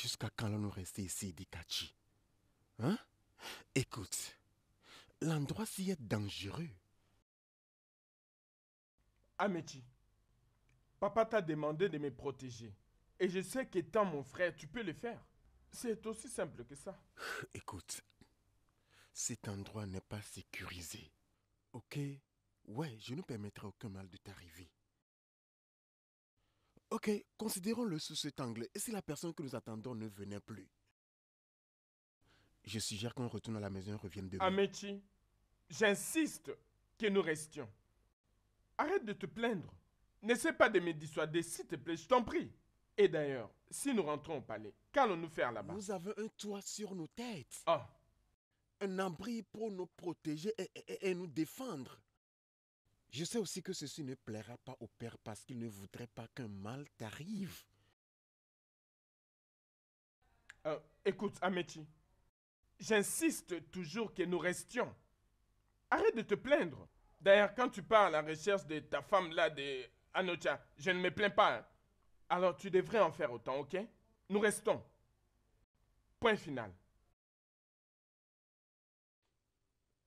Jusqu'à quand allons-nous rester ici, dit Hein Écoute, l'endroit s'y est dangereux. Améti. papa t'a demandé de me protéger. Et je sais qu'étant mon frère, tu peux le faire. C'est aussi simple que ça. Écoute, cet endroit n'est pas sécurisé. Ok Ouais, je ne permettrai aucun mal de t'arriver. Ok, considérons-le sous cet angle. Et si la personne que nous attendons ne venait plus Je suggère qu'on retourne à la maison et revienne demain. Amechi, j'insiste que nous restions. Arrête de te plaindre. N'essaie pas de me dissuader, s'il te plaît, je t'en prie. Et d'ailleurs, si nous rentrons au palais, qu'allons-nous faire là-bas Nous avons un toit sur nos têtes. Ah. Un abri pour nous protéger et nous défendre. Je sais aussi que ceci ne plaira pas au Père parce qu'il ne voudrait pas qu'un mal t'arrive. Euh, écoute, Améti, j'insiste toujours que nous restions. Arrête de te plaindre. D'ailleurs, quand tu parles à la recherche de ta femme là, de Anocha, je ne me plains pas. Hein. Alors tu devrais en faire autant, ok Nous restons. Point final.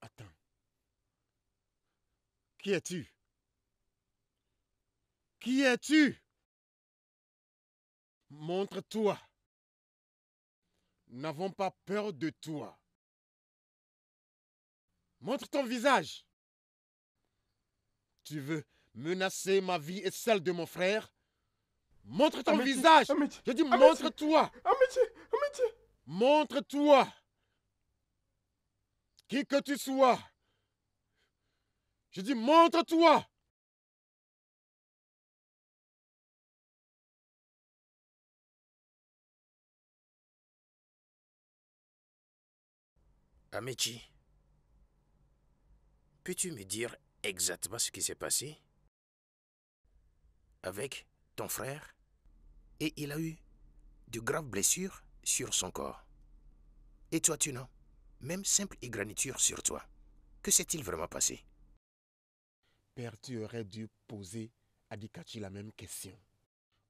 Attends. Qui es-tu? Qui es-tu? Montre-toi. N'avons pas peur de toi. Montre ton visage. Tu veux menacer ma vie et celle de mon frère Montre ton visage. Je dis montre-toi. Montre-toi. Qui que tu sois. Je dis, montre-toi. Amichi, peux-tu me dire exactement ce qui s'est passé avec ton frère Et il a eu de graves blessures sur son corps. Et toi, tu n'as même simple égraniture sur toi. Que s'est-il vraiment passé Père, tu aurais dû poser à Dikachi la même question.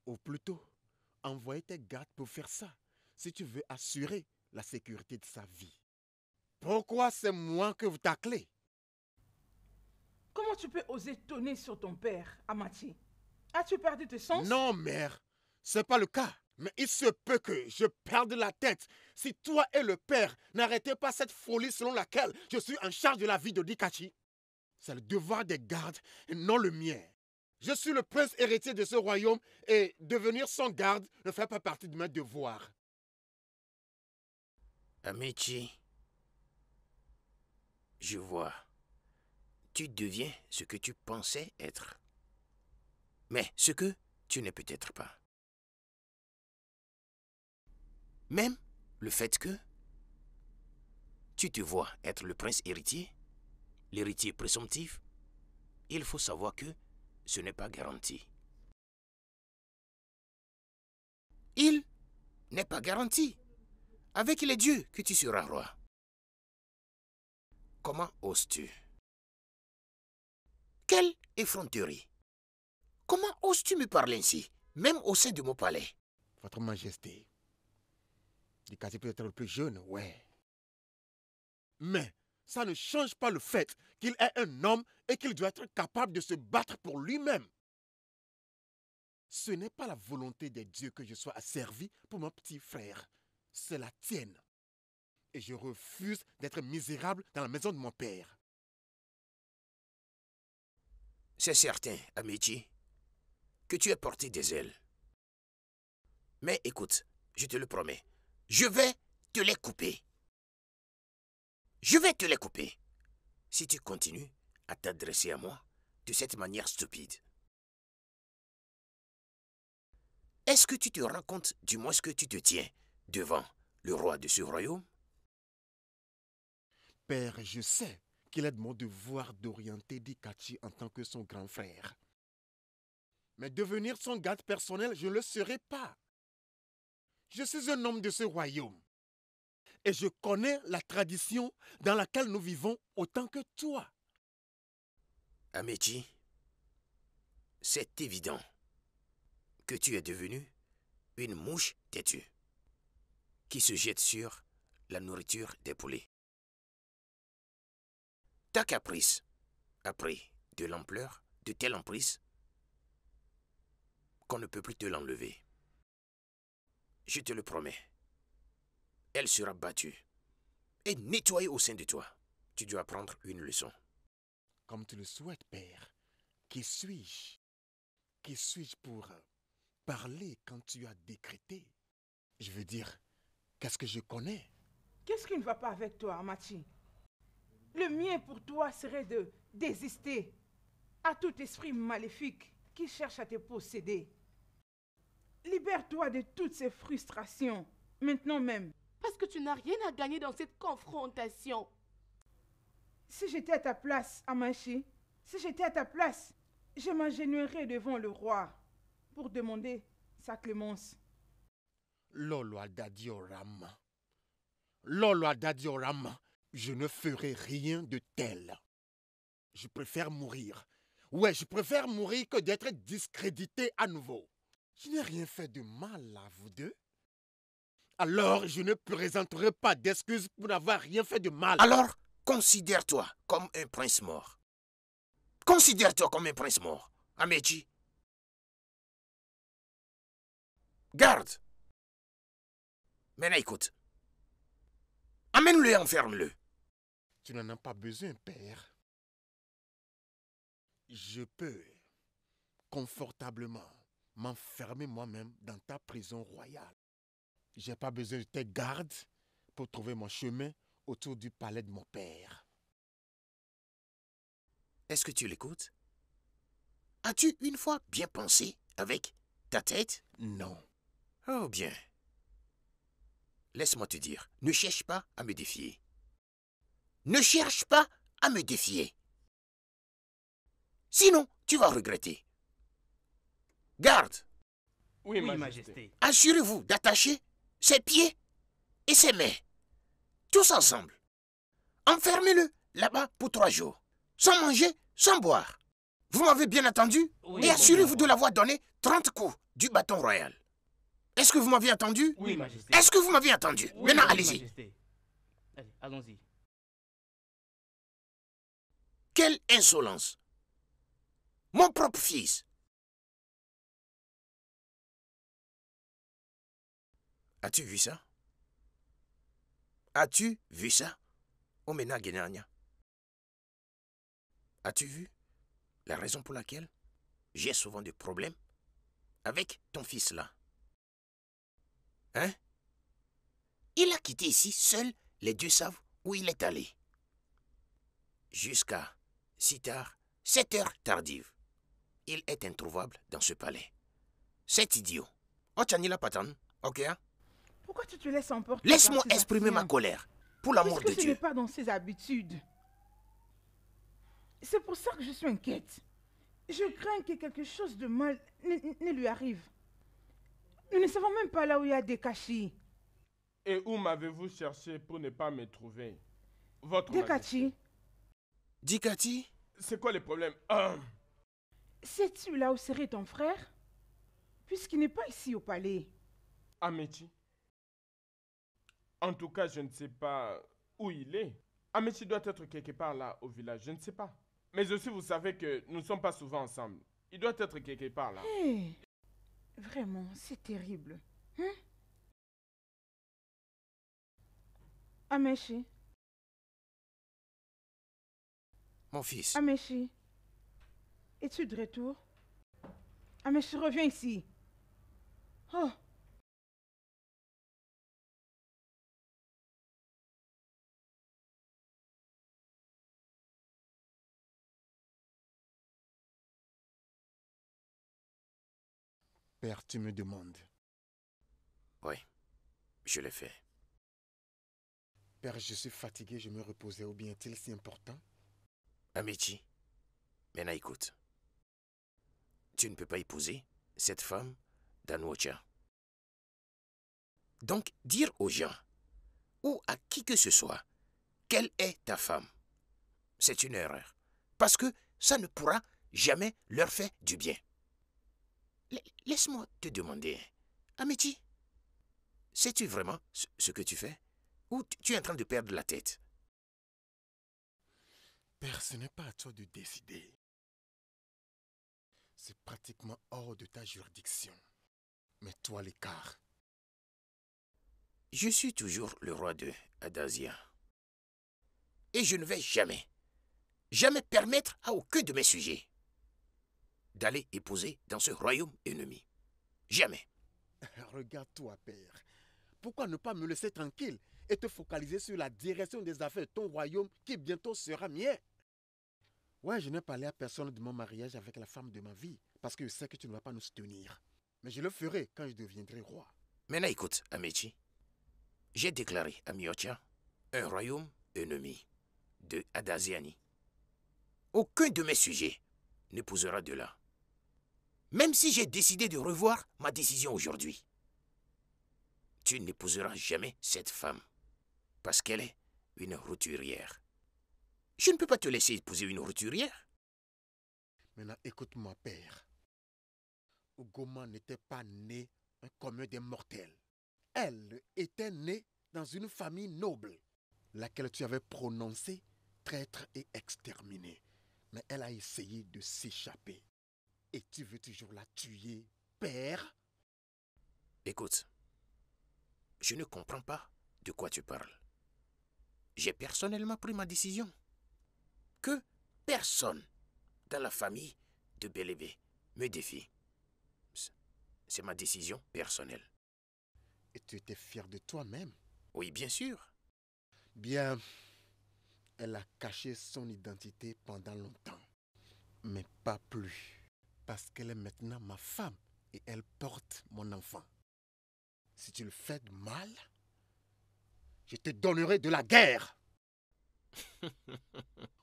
Ou plutôt, envoyer tes gardes pour faire ça, si tu veux assurer la sécurité de sa vie. Pourquoi c'est moi que vous taclez Comment tu peux oser tonner sur ton père, Amati As-tu perdu tes sens Non, mère, n'est pas le cas. Mais il se peut que je perde la tête si toi et le père n'arrêtez pas cette folie selon laquelle je suis en charge de la vie de Dikachi. C'est le devoir des gardes et non le mien. Je suis le prince héritier de ce royaume et devenir son garde ne fait pas partie de mes devoirs. Amici, je vois. Tu deviens ce que tu pensais être, mais ce que tu n'es peut-être pas. Même le fait que tu te vois être le prince héritier l'héritier présomptif, il faut savoir que ce n'est pas garanti. Il n'est pas garanti. Avec les dieux que tu seras roi. Comment oses-tu Quelle effronterie Comment oses-tu me parler ainsi, même au sein de mon palais Votre Majesté, le casier peut être le plus jeune, ouais. Mais ça ne change pas le fait qu'il est un homme et qu'il doit être capable de se battre pour lui-même. Ce n'est pas la volonté des dieux que je sois asservi pour mon petit frère, c'est la tienne. Et je refuse d'être misérable dans la maison de mon père. C'est certain, Amici, que tu as porté des ailes. Mais écoute, je te le promets, je vais te les couper. Je vais te les couper. Si tu continues à t'adresser à moi de cette manière stupide. Est-ce que tu te rends compte du moins ce que tu te tiens devant le roi de ce royaume Père, je sais qu'il est de mon devoir d'orienter Dikachi en tant que son grand frère. Mais devenir son garde personnel, je ne le serai pas. Je suis un homme de ce royaume et je connais la tradition dans laquelle nous vivons autant que toi. Amechi, c'est évident que tu es devenu une mouche têtue qui se jette sur la nourriture des poulets. Ta caprice a pris de l'ampleur, de telle emprise, qu'on ne peut plus te l'enlever. Je te le promets elle sera battue et nettoyée au sein de toi. Tu dois apprendre une leçon. Comme tu le souhaites, Père, qui suis-je Qui suis-je pour euh, parler quand tu as décrété Je veux dire, qu'est-ce que je connais Qu'est-ce qui ne va pas avec toi, Amati Le mien pour toi serait de désister à tout esprit maléfique qui cherche à te posséder. Libère-toi de toutes ces frustrations, maintenant même. Parce que tu n'as rien à gagner dans cette confrontation. Si j'étais à ta place, Amachi, si j'étais à ta place, je m'ingénuerais devant le roi pour demander sa clémence. Lolo Adadiorama. Lolo Adadiorama, je ne ferai rien de tel. Je préfère mourir. Ouais, je préfère mourir que d'être discrédité à nouveau. Je n'ai rien fait de mal à vous deux alors je ne présenterai pas d'excuses pour n'avoir rien fait de mal. Alors, considère-toi comme un prince mort. Considère-toi comme un prince mort, Amechi. Garde. Maintenant, écoute. Amène-le et enferme-le. Tu n'en as pas besoin, père. Je peux confortablement m'enfermer moi-même dans ta prison royale. J'ai pas besoin de tes gardes pour trouver mon chemin autour du palais de mon père. Est-ce que tu l'écoutes As-tu une fois bien pensé avec ta tête Non. Oh bien. Laisse-moi te dire, ne cherche pas à me défier. Ne cherche pas à me défier. Sinon, tu vas regretter. Garde. Oui, Majesté. Assurez-vous d'attacher ses pieds et ses mains. Tous ensemble. Enfermez-le là-bas pour trois jours. Sans manger, sans boire. Vous m'avez bien entendu Et assurez-vous de l'avoir donné 30 coups du bâton royal. Est-ce que vous m'avez entendu Oui, Majesté. Est-ce que vous m'avez entendu Maintenant, allez-y. Allez, allons-y. Quelle insolence Mon propre fils, As-tu vu ça As-tu vu ça Omena Genania. As-tu vu la raison pour laquelle j'ai souvent des problèmes avec ton fils là Hein Il a quitté ici seul, les dieux savent où il est allé. Jusqu'à si tard, 7 heures tardives. Il est introuvable dans ce palais. Cet idiot. Ochanila Patan, ok hein? Pourquoi tu te laisses emporter Laisse-moi exprimer ma colère, pour l'amour de ce tu n'es pas dans ses habitudes. C'est pour ça que je suis inquiète. Je crains que quelque chose de mal ne, lui arrive. Nous ne savons même pas là où il y a des Et où m'avez-vous cherché pour ne pas me trouver Votre Dekachi. Dikati C'est quoi le problème hum. Sais-tu là où serait ton frère Puisqu'il n'est pas ici au palais. Amethi. En tout cas, je ne sais pas où il est. Améchi ah, doit être quelque part là, au village, je ne sais pas. Mais aussi, vous savez que nous ne sommes pas souvent ensemble. Il doit être quelque part là. vraiment, c'est terrible. Hein? Ameshi. Mon fils. Ameshi. Es-tu de retour Ameshi, reviens ici. Oh, tu me demandes. Oui, je le fais. »« Père, je suis fatigué, je me reposais, ou bien est-il si important Amici, maintenant écoute. Tu ne peux pas épouser cette femme d'un Donc, dire aux gens, ou à qui que ce soit, quelle est ta femme C'est une erreur, parce que ça ne pourra jamais leur faire du bien. Laisse-moi te demander, Amiti, sais-tu vraiment ce que tu fais Ou tu es en train de perdre la tête Père, ce n'est pas à toi de décider. C'est pratiquement hors de ta juridiction. Mets-toi à l'écart. Je suis toujours le roi de Adasia. Et je ne vais jamais, jamais permettre à aucun de mes sujets d'aller épouser dans ce royaume ennemi. Jamais. Regarde-toi, père. Pourquoi ne pas me laisser tranquille et te focaliser sur la direction des affaires de ton royaume qui bientôt sera mien Ouais, je n'ai parlé à personne de mon mariage avec la femme de ma vie parce que je sais que tu ne vas pas nous tenir. Mais je le ferai quand je deviendrai roi. Maintenant, écoute, Amechi. J'ai déclaré à Miocha un royaume ennemi de Adaziani. Aucun de mes sujets n'épousera de là même si j'ai décidé de revoir ma décision aujourd'hui. Tu n'épouseras jamais cette femme, parce qu'elle est une roturière. Je ne peux pas te laisser épouser une roturière. Maintenant, écoute-moi, père. Ougoma n'était pas né un des mortels. Elle était née dans une famille noble, laquelle tu avais prononcé traître et exterminée. Mais elle a essayé de s'échapper. Et tu veux toujours la tuer, père Écoute, je ne comprends pas de quoi tu parles. J'ai personnellement pris ma décision. Que personne dans la famille de Bélébé me défie. C'est ma décision personnelle. Et tu étais fier de toi-même Oui, bien sûr. Bien, elle a caché son identité pendant longtemps, mais pas plus parce qu'elle est maintenant ma femme et elle porte mon enfant. Si tu le fais de mal, je te donnerai de la guerre.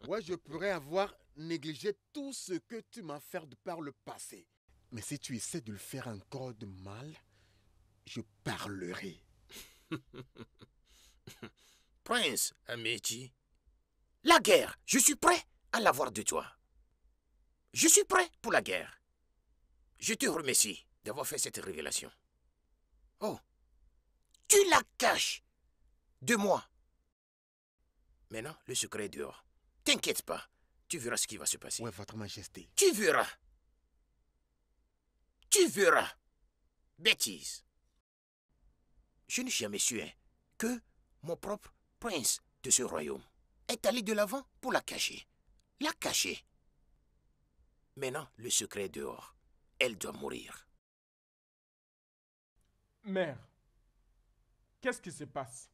Moi, je pourrais avoir négligé tout ce que tu m'as fait de par le passé. Mais si tu essaies de le faire encore de mal, je parlerai. Prince Amechi, la guerre, je suis prêt à l'avoir de toi. Je suis prêt pour la guerre. Je te remercie d'avoir fait cette révélation. Oh, tu la caches de moi. Maintenant, le secret est dehors. T'inquiète pas, tu verras ce qui va se passer. Oui, votre majesté. Tu verras. Tu verras. Bêtise. Je n'ai jamais su hein, que mon propre prince de ce royaume est allé de l'avant pour la cacher. La cacher. Maintenant, le secret est dehors. Elle doit mourir. Mère, qu'est-ce qui se passe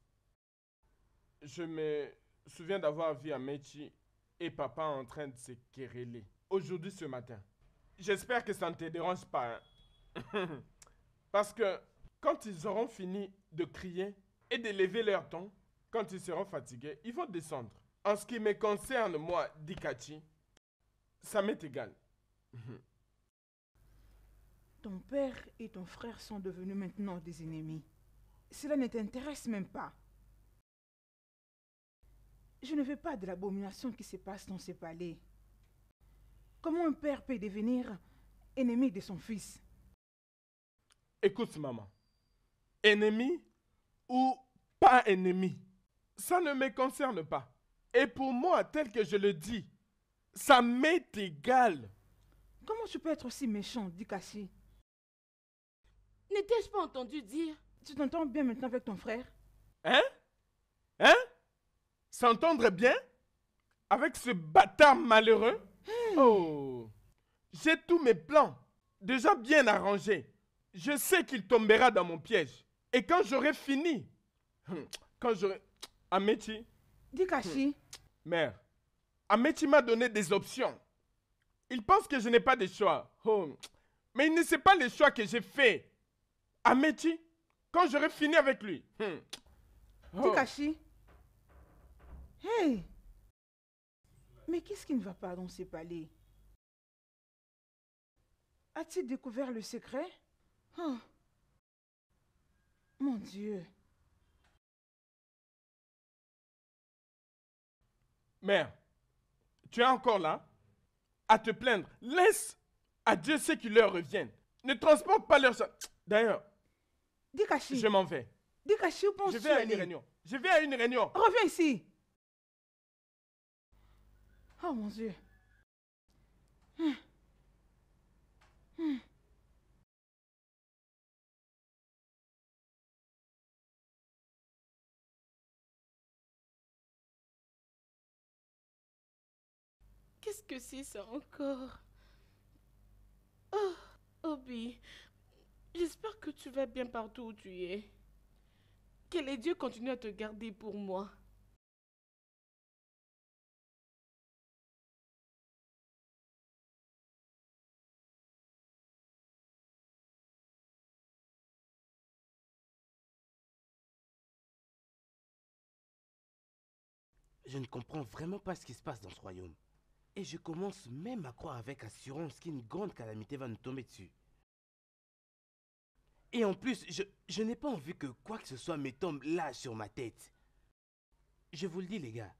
Je me souviens d'avoir vu Mechi et papa en train de se quereller aujourd'hui ce matin. J'espère que ça ne te dérange pas. Hein. Parce que quand ils auront fini de crier et de lever leur ton, quand ils seront fatigués, ils vont descendre. En ce qui me concerne, moi, Dikachi, ça m'est égal. Mhm. Ton père et ton frère sont devenus maintenant des ennemis. Cela ne t'intéresse même pas. Je ne veux pas de l'abomination qui se passe dans ce palais. Comment un père peut devenir ennemi de son fils Écoute, maman. Ennemi ou pas ennemi, ça ne me concerne pas. Et pour moi, tel que je le dis, ça m'est égal. Comment tu peux être aussi méchant, dit Cassie nétais je pas entendu dire Tu t'entends bien maintenant avec ton frère Hein Hein S'entendre bien Avec ce bâtard malheureux hmm. Oh J'ai tous mes plans déjà bien arrangés. Je sais qu'il tombera dans mon piège. Et quand j'aurai fini, hmm, quand j'aurai... Améti. Dikashi hmm. Mère, Améti m'a donné des options. Il pense que je n'ai pas de choix. Oh. Mais il ne sait pas les choix que j'ai fait. À quand j'aurai fini avec lui. Hmm. Oh. Hey. Mais qu'est-ce qui ne va pas dans ce palais As-tu il découvert le secret oh. Mon Dieu. Mère, tu es encore là à te plaindre. Laisse à Dieu ce qui leur revient. Ne transporte pas leur... D'ailleurs, je m'en vais. Je vais à une réunion. Je vais à une réunion. Reviens ici. Oh mon Dieu. Hmm. Hmm. Qu'est-ce que c'est ça encore Oh, Obi, j'espère que tu vas bien partout où tu es. Que les dieux continuent à te garder pour moi. Je ne comprends vraiment pas ce qui se passe dans ce royaume. Et je commence même à croire avec assurance qu'une grande calamité va nous tomber dessus. Et en plus, je, n'ai pas envie que quoi que ce soit me tombe là sur ma tête. Je vous le dis les gars,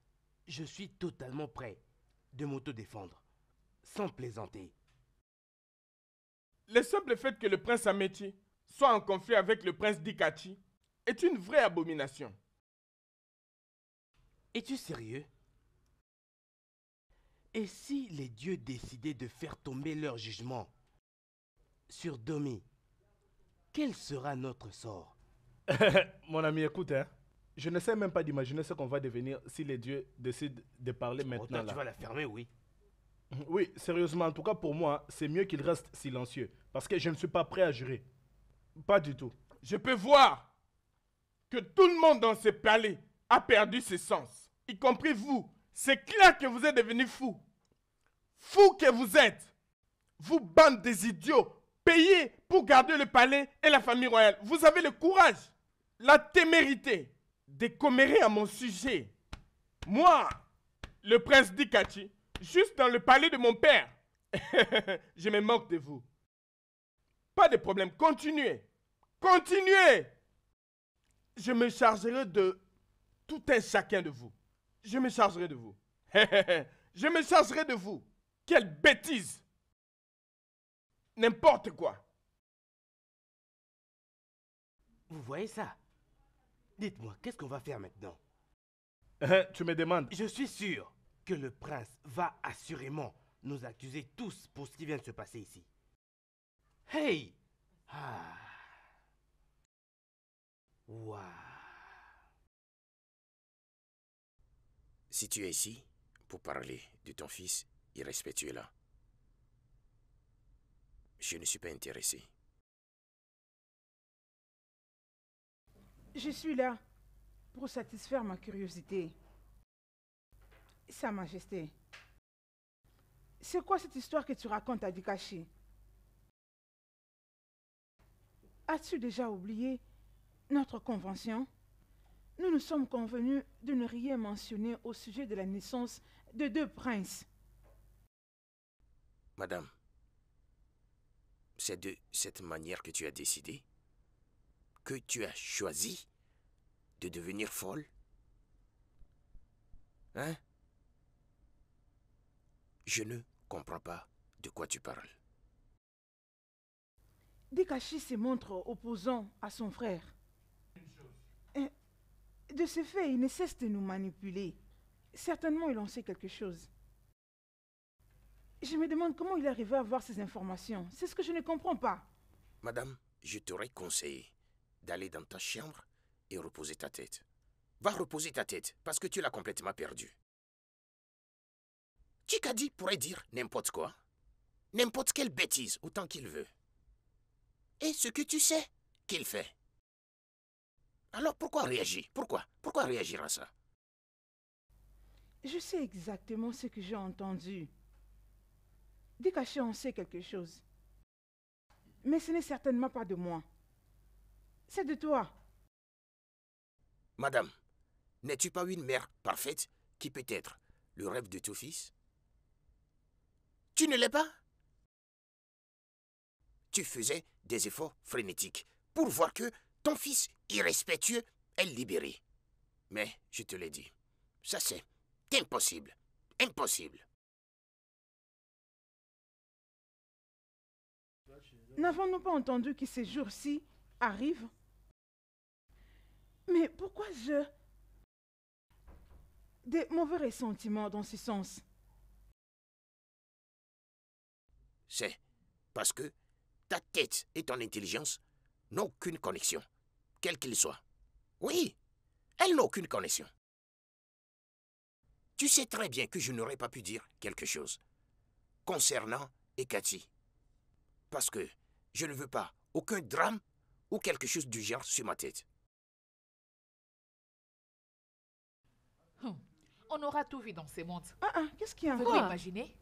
je suis totalement prêt de m'autodéfendre, défendre sans plaisanter. Le simple fait que le prince Amethi soit en conflit avec le prince Dikati est une vraie abomination. Es-tu sérieux et si les dieux décidaient de faire tomber leur jugement sur Domi, quel sera notre sort Mon ami, écoute, hein. je ne sais même pas d'imaginer ce qu'on va devenir si les dieux décident de parler maintenant. tu vas la fermer, oui. Oui, sérieusement, en tout cas pour moi, c'est mieux qu'il reste silencieux. Parce que je ne suis pas prêt à jurer. Pas du tout. Je peux voir que tout le monde dans ce palais a perdu ses sens. Y compris vous. C'est clair que vous êtes devenu fou. Fous que vous êtes, vous bande des idiots, payés pour garder le palais et la famille royale. Vous avez le courage, la témérité de commérer à mon sujet. Moi, le prince Dikachi, juste dans le palais de mon père. Je me moque de vous. Pas de problème, continuez. Continuez. Je me chargerai de tout un chacun de vous. Je me chargerai de vous. Je me chargerai de vous. Quelle bêtise N'importe quoi. Vous voyez ça Dites-moi, qu'est-ce qu'on va faire maintenant euh, Tu me demandes Je suis sûr que le prince va assurément nous accuser tous pour ce qui vient de se passer ici. Hey ah. Si tu es ici pour parler de ton fils là. Je ne suis pas intéressé. Je suis là pour satisfaire ma curiosité. Sa Majesté, c'est quoi cette histoire que tu racontes à Dikashi As-tu déjà oublié notre convention Nous nous sommes convenus de ne rien mentionner au sujet de la naissance de deux princes. Madame, c'est de cette manière que tu as décidé Que tu as choisi de devenir folle Hein Je ne comprends pas de quoi tu parles. Dekachi se montre opposant à son frère. Hein? de ce fait, il ne cesse de nous manipuler. Certainement, il en sait quelque chose. Je me demande comment il est arrivé à avoir ces informations. C'est ce que je ne comprends pas. Madame, je t'aurais conseillé d'aller dans ta chambre et reposer ta tête. Va reposer ta tête, parce que tu l'as complètement perdue. Chikadi pourrait dire n'importe quoi, n'importe quelle bêtise, autant qu'il veut. Et ce que tu sais qu'il fait. Alors pourquoi réagir Pourquoi Pourquoi réagir à ça Je sais exactement ce que j'ai entendu. Décaché, on sait quelque chose. Mais ce n'est certainement pas de moi. C'est de toi. Madame, n'es-tu pas une mère parfaite qui peut être le rêve de ton fils Tu ne l'es pas Tu faisais des efforts frénétiques pour voir que ton fils irrespectueux est libéré. Mais je te l'ai dit, ça c'est impossible, impossible. N'avons-nous pas entendu que ces jours-ci arrivent Mais pourquoi je... Des mauvais ressentiments dans ce sens. C'est parce que ta tête et ton intelligence n'ont aucune connexion, quelle qu'elle soit. Oui, elles n'ont aucune connexion. Tu sais très bien que je n'aurais pas pu dire quelque chose concernant Ekati. Parce que je ne veux pas aucun drame ou quelque chose du genre sur ma tête. Hmm. On aura tout vu dans ces mondes. Ah, ah, qu'est-ce qu'il y a Vous pouvez imaginer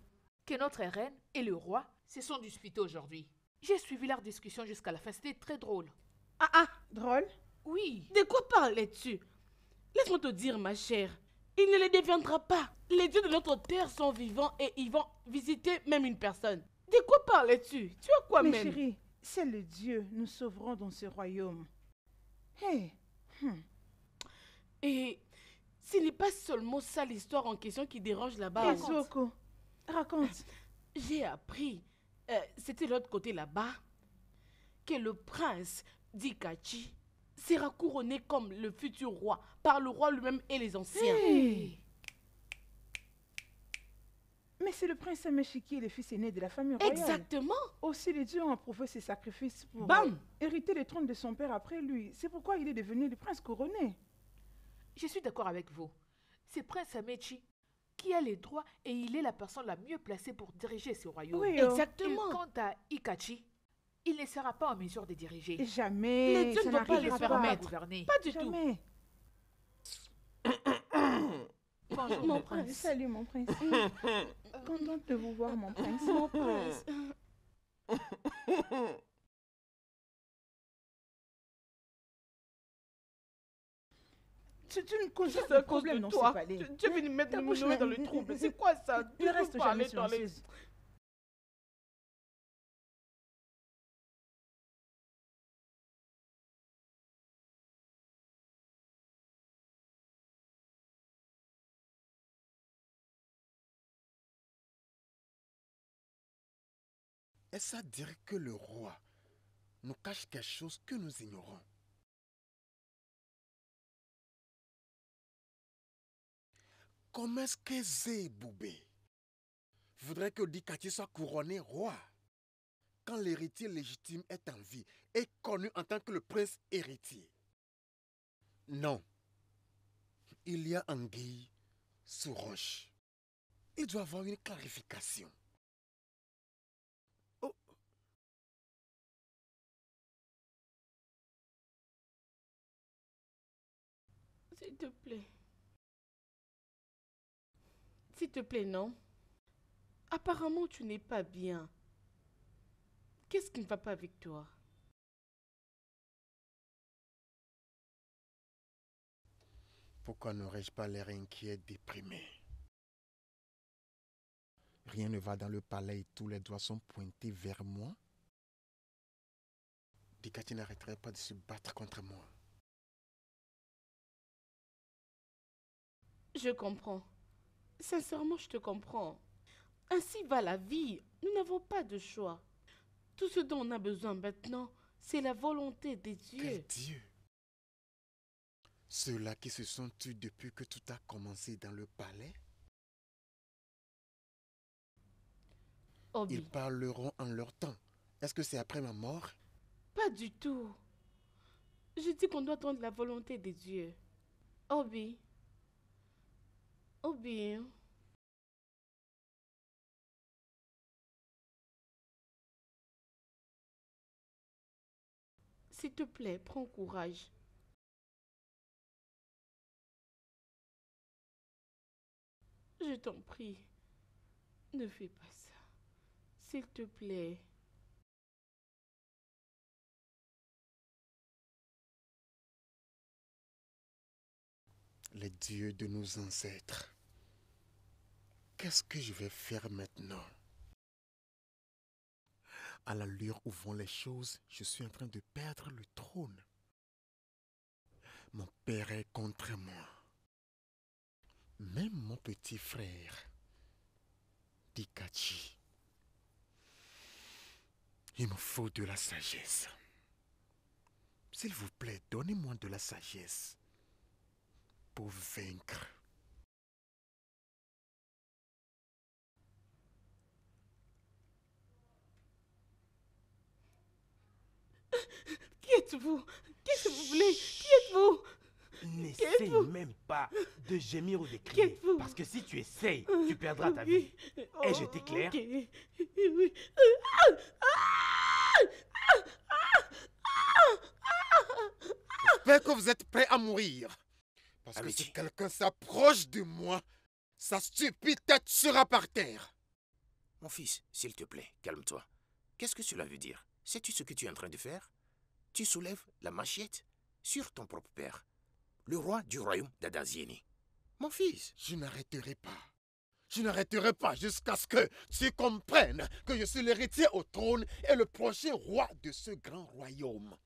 que notre reine et le roi se sont disputés aujourd'hui. J'ai suivi leur discussion jusqu'à la fin, c'était très drôle. Ah ah, drôle Oui. De quoi parlais-tu Laisse-moi te dire, ma chère, il ne les deviendra pas. Les dieux de notre terre sont vivants et ils vont visiter même une personne. De quoi parlais-tu Tu as quoi Mais chérie, c'est le Dieu nous sauverons dans ce royaume. Hé hmm. Et ce n'est pas seulement ça l'histoire en question qui dérange là-bas. Raconte. raconte. J'ai appris, euh, c'était l'autre côté là-bas, que le prince d'Ikachi sera couronné comme le futur roi par le roi lui-même et les anciens. Mais c'est le prince Améchiki, qui est le fils aîné de la famille royale. Exactement. Aussi, les dieux ont approuvé ses sacrifices pour euh, hériter le trône de son père après lui. C'est pourquoi il est devenu le prince couronné. Je suis d'accord avec vous. C'est prince Amechi qui a les droits et il est la personne la mieux placée pour diriger ce royaume. Oui, oh. Exactement. quant à Ikachi, il ne sera pas en mesure de diriger. Jamais. Les dieux ne vont pas le permettre. Pas, pas du tout. Bonjour, mon prince. Salut, mon prince. Contente de vous voir, mon prince. Mon prince. C'est une cause, c'est à cause de toi. Tu, es venu mettre le dans le trouble. C'est quoi ça Tu restes jamais silencieuse. Est-ce à dire que le roi nous cache quelque chose que nous ignorons Comment est-ce que Zéboubé voudrait que Dikati soit couronné roi quand l'héritier légitime est en vie et connu en tant que le prince héritier Non. Il y a anguille sous roche. Il doit avoir une clarification. S'il te plaît. S'il te plaît, non. Apparemment, tu n'es pas bien. Qu'est-ce qui ne va pas avec toi Pourquoi n'aurais-je pas l'air inquiet, déprimé Rien ne va dans le palais et tous les doigts sont pointés vers moi. Dikati n'arrêterait pas de se battre contre moi. Je comprends. Sincèrement, je te comprends. Ainsi va la vie. Nous n'avons pas de choix. Tout ce dont on a besoin maintenant, c'est la volonté des dieux. Dieu Ceux-là qui se sont tués depuis que tout a commencé dans le palais Ils parleront en leur temps. Est-ce que c'est après ma mort Pas du tout. Je dis qu'on doit attendre la volonté des dieux. Obi, s'il te plaît, prends courage. Je t'en prie, ne fais pas ça. S'il te plaît. Les dieux de nos ancêtres. Qu'est-ce que je vais faire maintenant À l'allure où vont les choses, je suis en train de perdre le trône. Mon père est contre moi. Même mon petit frère, Dikachi. Il me faut de la sagesse. S'il vous plaît, donnez-moi de la sagesse pour vaincre Qui êtes-vous Qu'est-ce que vous voulez Qui êtes-vous N'essaye même pas de gémir ou de crier. Parce que si tu essayes, tu perdras ta vie. Et je t'éclaire. clair J'espère que vous êtes prêt à mourir. Parce que si quelqu'un s'approche de moi, sa stupide tête sera par terre. Mon fils, s'il te plaît, calme-toi. Qu'est-ce que cela veut dire Sais-tu ce que tu es en train de faire Tu soulèves la machette sur ton propre père, le roi du royaume d'Adazieni. Mon fils. Je n'arrêterai pas. Je n'arrêterai pas jusqu'à ce que tu comprennes que je suis l'héritier au trône et le prochain roi de ce grand royaume.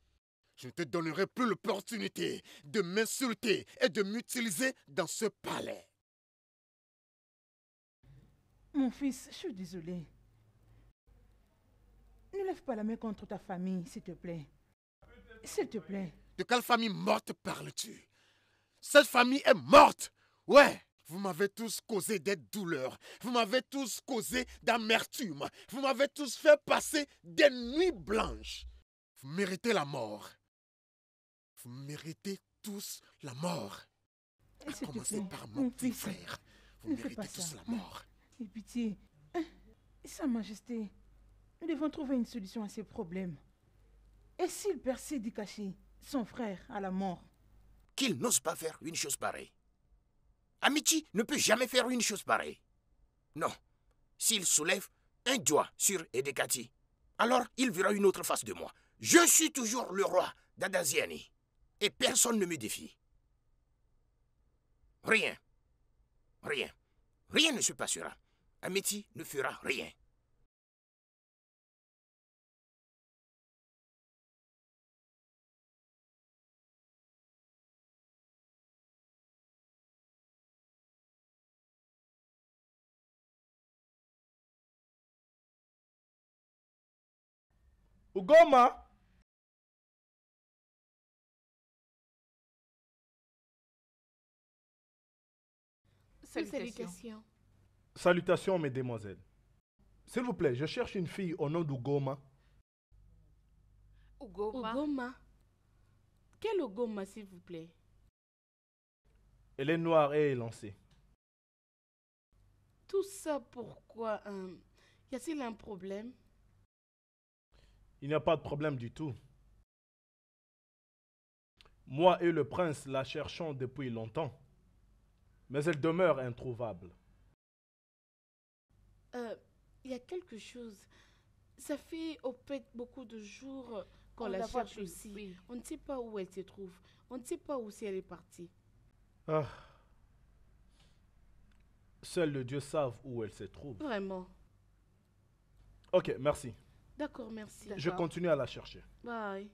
Je ne te donnerai plus l'opportunité de m'insulter et de m'utiliser dans ce palais. Mon fils, je suis désolé ne lève pas la main contre ta famille, s'il te plaît. S'il te plaît. De quelle famille morte parles-tu Cette famille est morte Ouais vous m'avez tous causé des douleurs. Vous m'avez tous causé d'amertume. Vous m'avez tous fait passer des nuits blanches. Vous méritez la mort. Vous méritez tous la mort. À commencer par mon, mon petit frère. Vous méritez tous la mort. Hein? Et pitié. Sa Majesté, nous devons trouver une solution à ces problèmes. Et s'il persiste d'y son frère à la mort Qu'il n'ose pas faire une chose pareille. Amiti ne peut jamais faire une chose pareille. Non. S'il soulève un doigt sur Edekati, alors il verra une autre face de moi. Je suis toujours le roi d'Adaziani. Et personne ne me défie. Rien. Rien. Rien ne se passera. Amiti ne fera rien. Ugoma Salutations. Salutations, mesdemoiselles. S'il vous plaît, je cherche une fille au nom d'Ugoma. Ugoma. Quel Ugoma, s'il vous plaît Elle est noire et élancée. Tout ça pourquoi euh, Y a-t-il un problème il n'y a pas de problème du tout. Moi et le prince la cherchons depuis longtemps, mais elle demeure introuvable. Euh, il y a quelque chose. Ça fait au beaucoup de jours qu'on la cherche aussi. On ne sait pas où elle se trouve. On ne sait pas où si elle est partie. Ah. Seul le Dieu savent où elle se trouve. Vraiment. Ok, merci. D'accord, merci. Je continue à la chercher. Bye.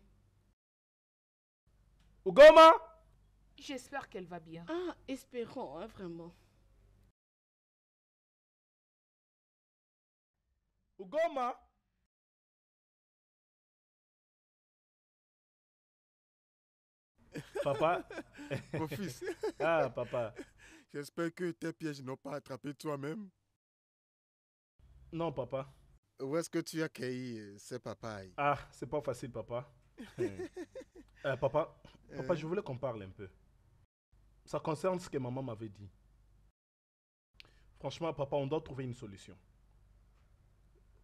Ugoma J'espère qu'elle va bien. Ah, espérons, hein, vraiment. Ugoma Papa Mon fils. ah, papa. J'espère que tes pièges n'ont pas attrapé toi-même. Non, papa. Où est-ce que tu as cueilli euh, ces papayes Ah, c'est pas facile, papa. Euh, euh, papa, papa, je voulais qu'on parle un peu. Ça concerne ce que maman m'avait dit. Franchement, papa, on doit trouver une solution.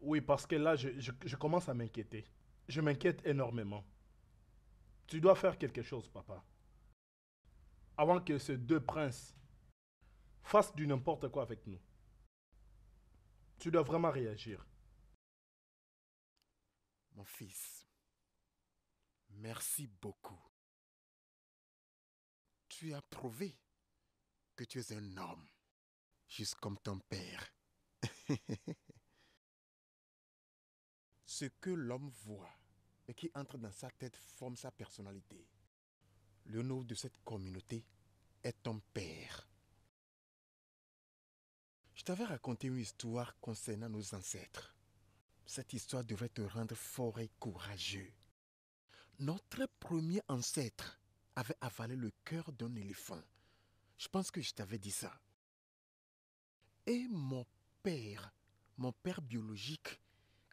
Oui, parce que là, je commence à m'inquiéter. Je m'inquiète énormément. Tu dois faire quelque chose, papa. Avant que ces deux princes fassent du n'importe quoi avec nous. Tu dois vraiment réagir mon fils, merci beaucoup. Tu as prouvé que tu es un homme, juste comme ton père. Ce que l'homme voit et qui entre dans sa tête forme sa personnalité. Le nom de cette communauté est ton père. Je t'avais raconté une histoire concernant nos ancêtres. Cette histoire devrait te rendre fort et courageux. Notre premier ancêtre avait avalé le cœur d'un éléphant. Je pense que je t'avais dit ça. Et mon père, mon père biologique,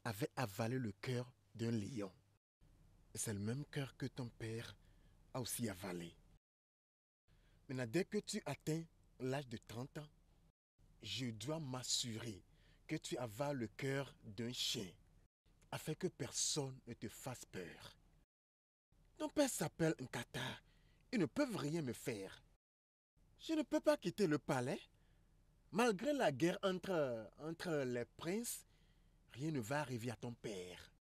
avait avalé le cœur d'un lion. C'est le même cœur que ton père a aussi avalé. Maintenant, dès que tu atteins l'âge de 30 ans, je dois m'assurer que tu avales le cœur d'un chien, afin que personne ne te fasse peur. Ton père s'appelle Nkata. Ils ne peuvent rien me faire. Je ne peux pas quitter le palais. Malgré la guerre entre, entre les princes, rien ne va arriver à ton père.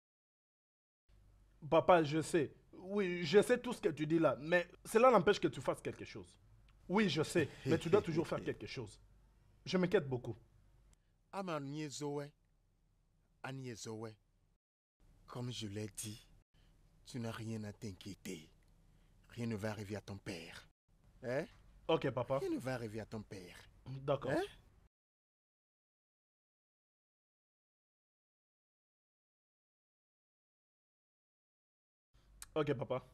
Papa, je sais. Oui, je sais tout ce que tu dis là, mais cela n'empêche que tu fasses quelque chose. Oui, je sais, mais tu dois toujours faire quelque chose. Je m'inquiète beaucoup ama Zoé, à comme je l'ai dit, tu n'as rien à t'inquiéter. Rien ne va arriver à ton père. Hein? Ok, papa. Rien ne va arriver à ton père. D'accord. Hein? Ok, papa.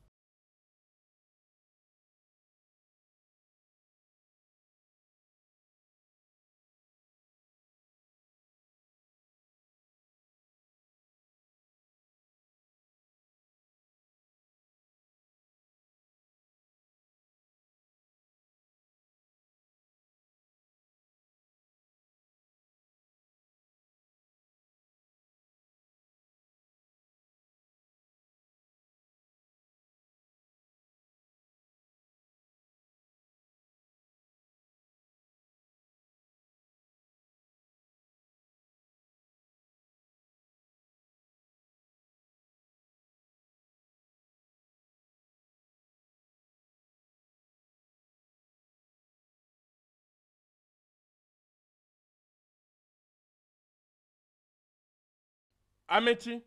Améti,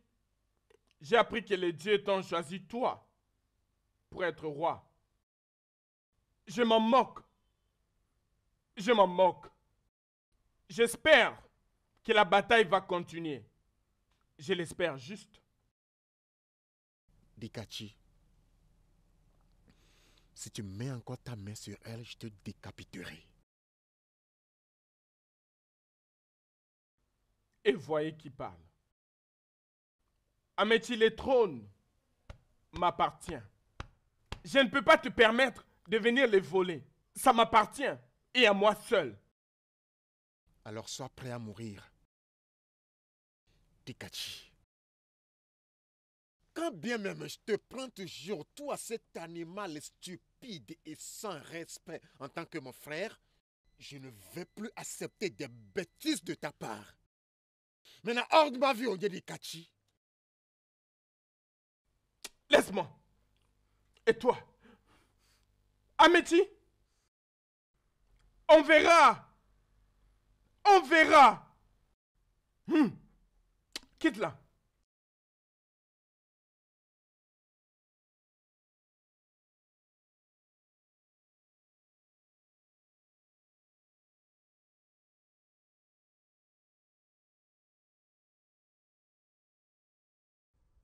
j'ai appris que les dieux t'ont choisi toi pour être roi. Je m'en moque. Je m'en moque. J'espère que la bataille va continuer. Je l'espère juste. Dikachi, si tu mets encore ta main sur elle, je te décapiterai. Et voyez qui parle. Ah, trône m'appartient. Je ne peux pas te permettre de venir les voler. Ça m'appartient et à moi seul. Alors sois prêt à mourir. Tikachi. Quand bien même je te prends toujours, toi, cet animal stupide et sans respect en tant que mon frère, je ne vais plus accepter des bêtises de ta part. Maintenant, hors de ma vie, on dit Laisse-moi. Et toi Améti On verra. On verra. Hmm. Quitte-la.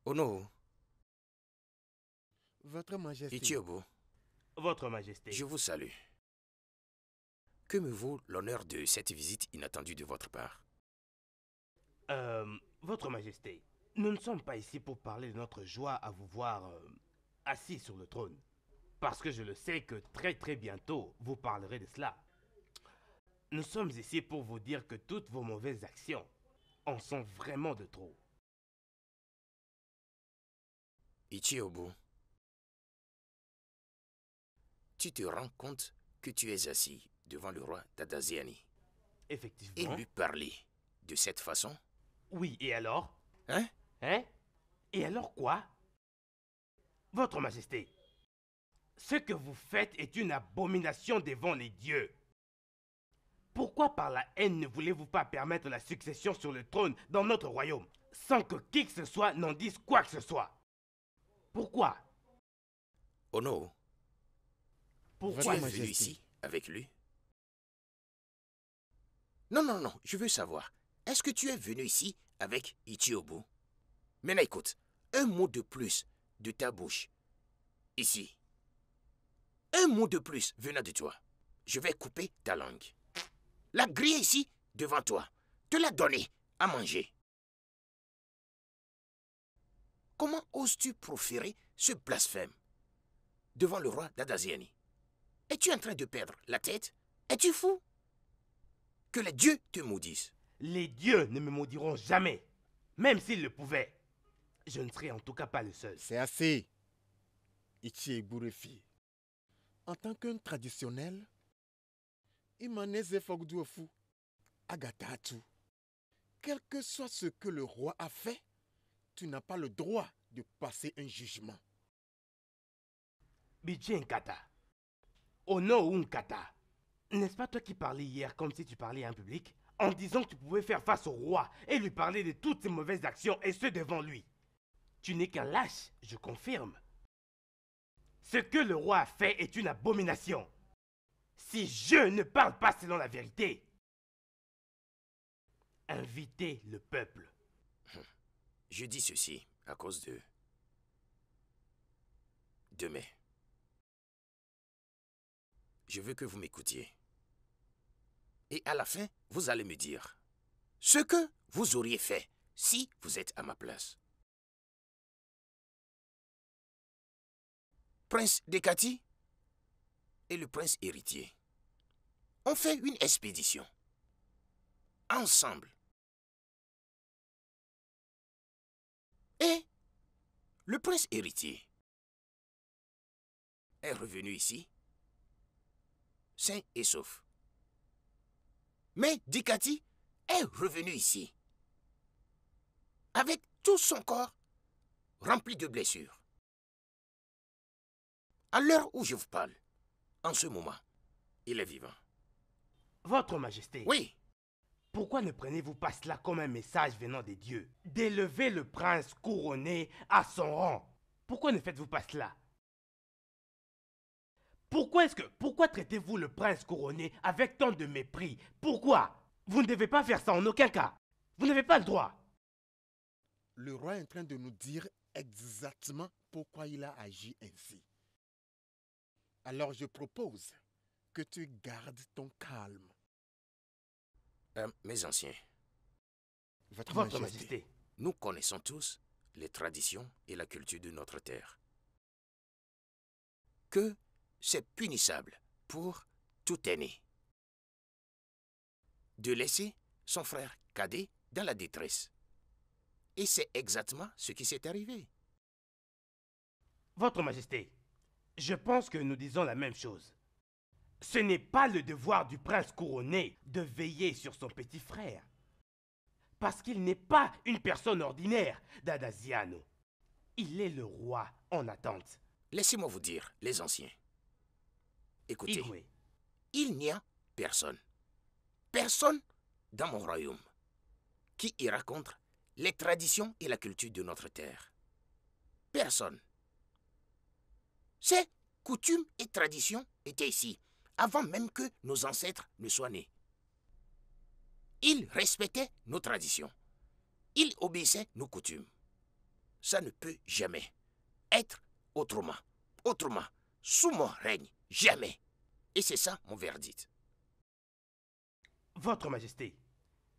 Oh non. Votre Majesté. Votre Majesté. Je vous salue. Que me vaut l'honneur de cette visite inattendue de votre part euh, Votre Majesté, nous ne sommes pas ici pour parler de notre joie à vous voir euh, assis sur le trône. Parce que je le sais que très très bientôt, vous parlerez de cela. Nous sommes ici pour vous dire que toutes vos mauvaises actions en sont vraiment de trop. Ichiobu, tu te rends compte que tu es assis devant le roi Tadaziani. Effectivement. Et lui parler de cette façon Oui, et alors Hein Hein Et alors quoi Votre Majesté, ce que vous faites est une abomination devant les dieux. Pourquoi par la haine ne voulez-vous pas permettre la succession sur le trône dans notre royaume, sans que qui que ce soit n'en dise quoi que ce soit Pourquoi Oh non pourquoi tu es venu ici avec lui Non, non, non, je veux savoir. Est-ce que tu es venu ici avec Ichiobu Maintenant, écoute, un mot de plus de ta bouche. Ici. Un mot de plus venant de toi. Je vais couper ta langue. La grille ici, devant toi. Te la donner à manger. Comment oses-tu proférer ce blasphème devant le roi d'Adaziani es-tu en train de perdre la tête Es-tu fou Que les dieux te maudissent. Les dieux ne me maudiront jamais, même s'ils le pouvaient. Je ne serai en tout cas pas le seul. C'est assez. En tant qu'un traditionnel, Agatha quel que soit ce que le roi a fait, tu n'as pas le droit de passer un jugement. Ono Unkata, n'est-ce pas toi qui parlais hier comme si tu parlais à un public en disant que tu pouvais faire face au roi et lui parler de toutes ses mauvaises actions et ce devant lui Tu n'es qu'un lâche, je confirme. Ce que le roi a fait est une abomination. Si je ne parle pas selon la vérité, invitez le peuple. Hum, je dis ceci à cause de... de je veux que vous m'écoutiez. Et à la fin, vous allez me dire ce que vous auriez fait si vous êtes à ma place. Prince Dekati et le prince héritier ont fait une expédition. Ensemble. Et le prince héritier est revenu ici sain et sauf. Mais Dikati est revenu ici, avec tout son corps rempli de blessures. À l'heure où je vous parle, en ce moment, il est vivant. Votre Majesté. Oui. Pourquoi ne prenez-vous pas cela comme un message venant des dieux D'élever le prince couronné à son rang. Pourquoi ne faites-vous pas cela pourquoi est-ce que... Pourquoi traitez-vous le prince couronné avec tant de mépris Pourquoi Vous ne devez pas faire ça en aucun cas. Vous n'avez pas le droit. Le roi est en train de nous dire exactement pourquoi il a agi ainsi. Alors je propose que tu gardes ton calme. Euh, mes anciens. Votre, majesté. Nous connaissons tous les traditions et la culture de notre terre. Que c'est punissable pour tout aîné. De laisser son frère cadet dans la détresse. Et c'est exactement ce qui s'est arrivé. Votre Majesté, je pense que nous disons la même chose. Ce n'est pas le devoir du prince couronné de veiller sur son petit frère. Parce qu'il n'est pas une personne ordinaire, Dadaziano. Il est le roi en attente. Laissez-moi vous dire, les anciens, Écoutez, il n'y a personne, personne dans mon royaume qui ira contre les traditions et la culture de notre terre. Personne. Ces coutumes et traditions étaient ici, avant même que nos ancêtres ne soient nés. Ils respectaient nos traditions. Ils obéissaient nos coutumes. Ça ne peut jamais être autrement, autrement, sous mon règne. Jamais. Et c'est ça mon verdict. Votre Majesté,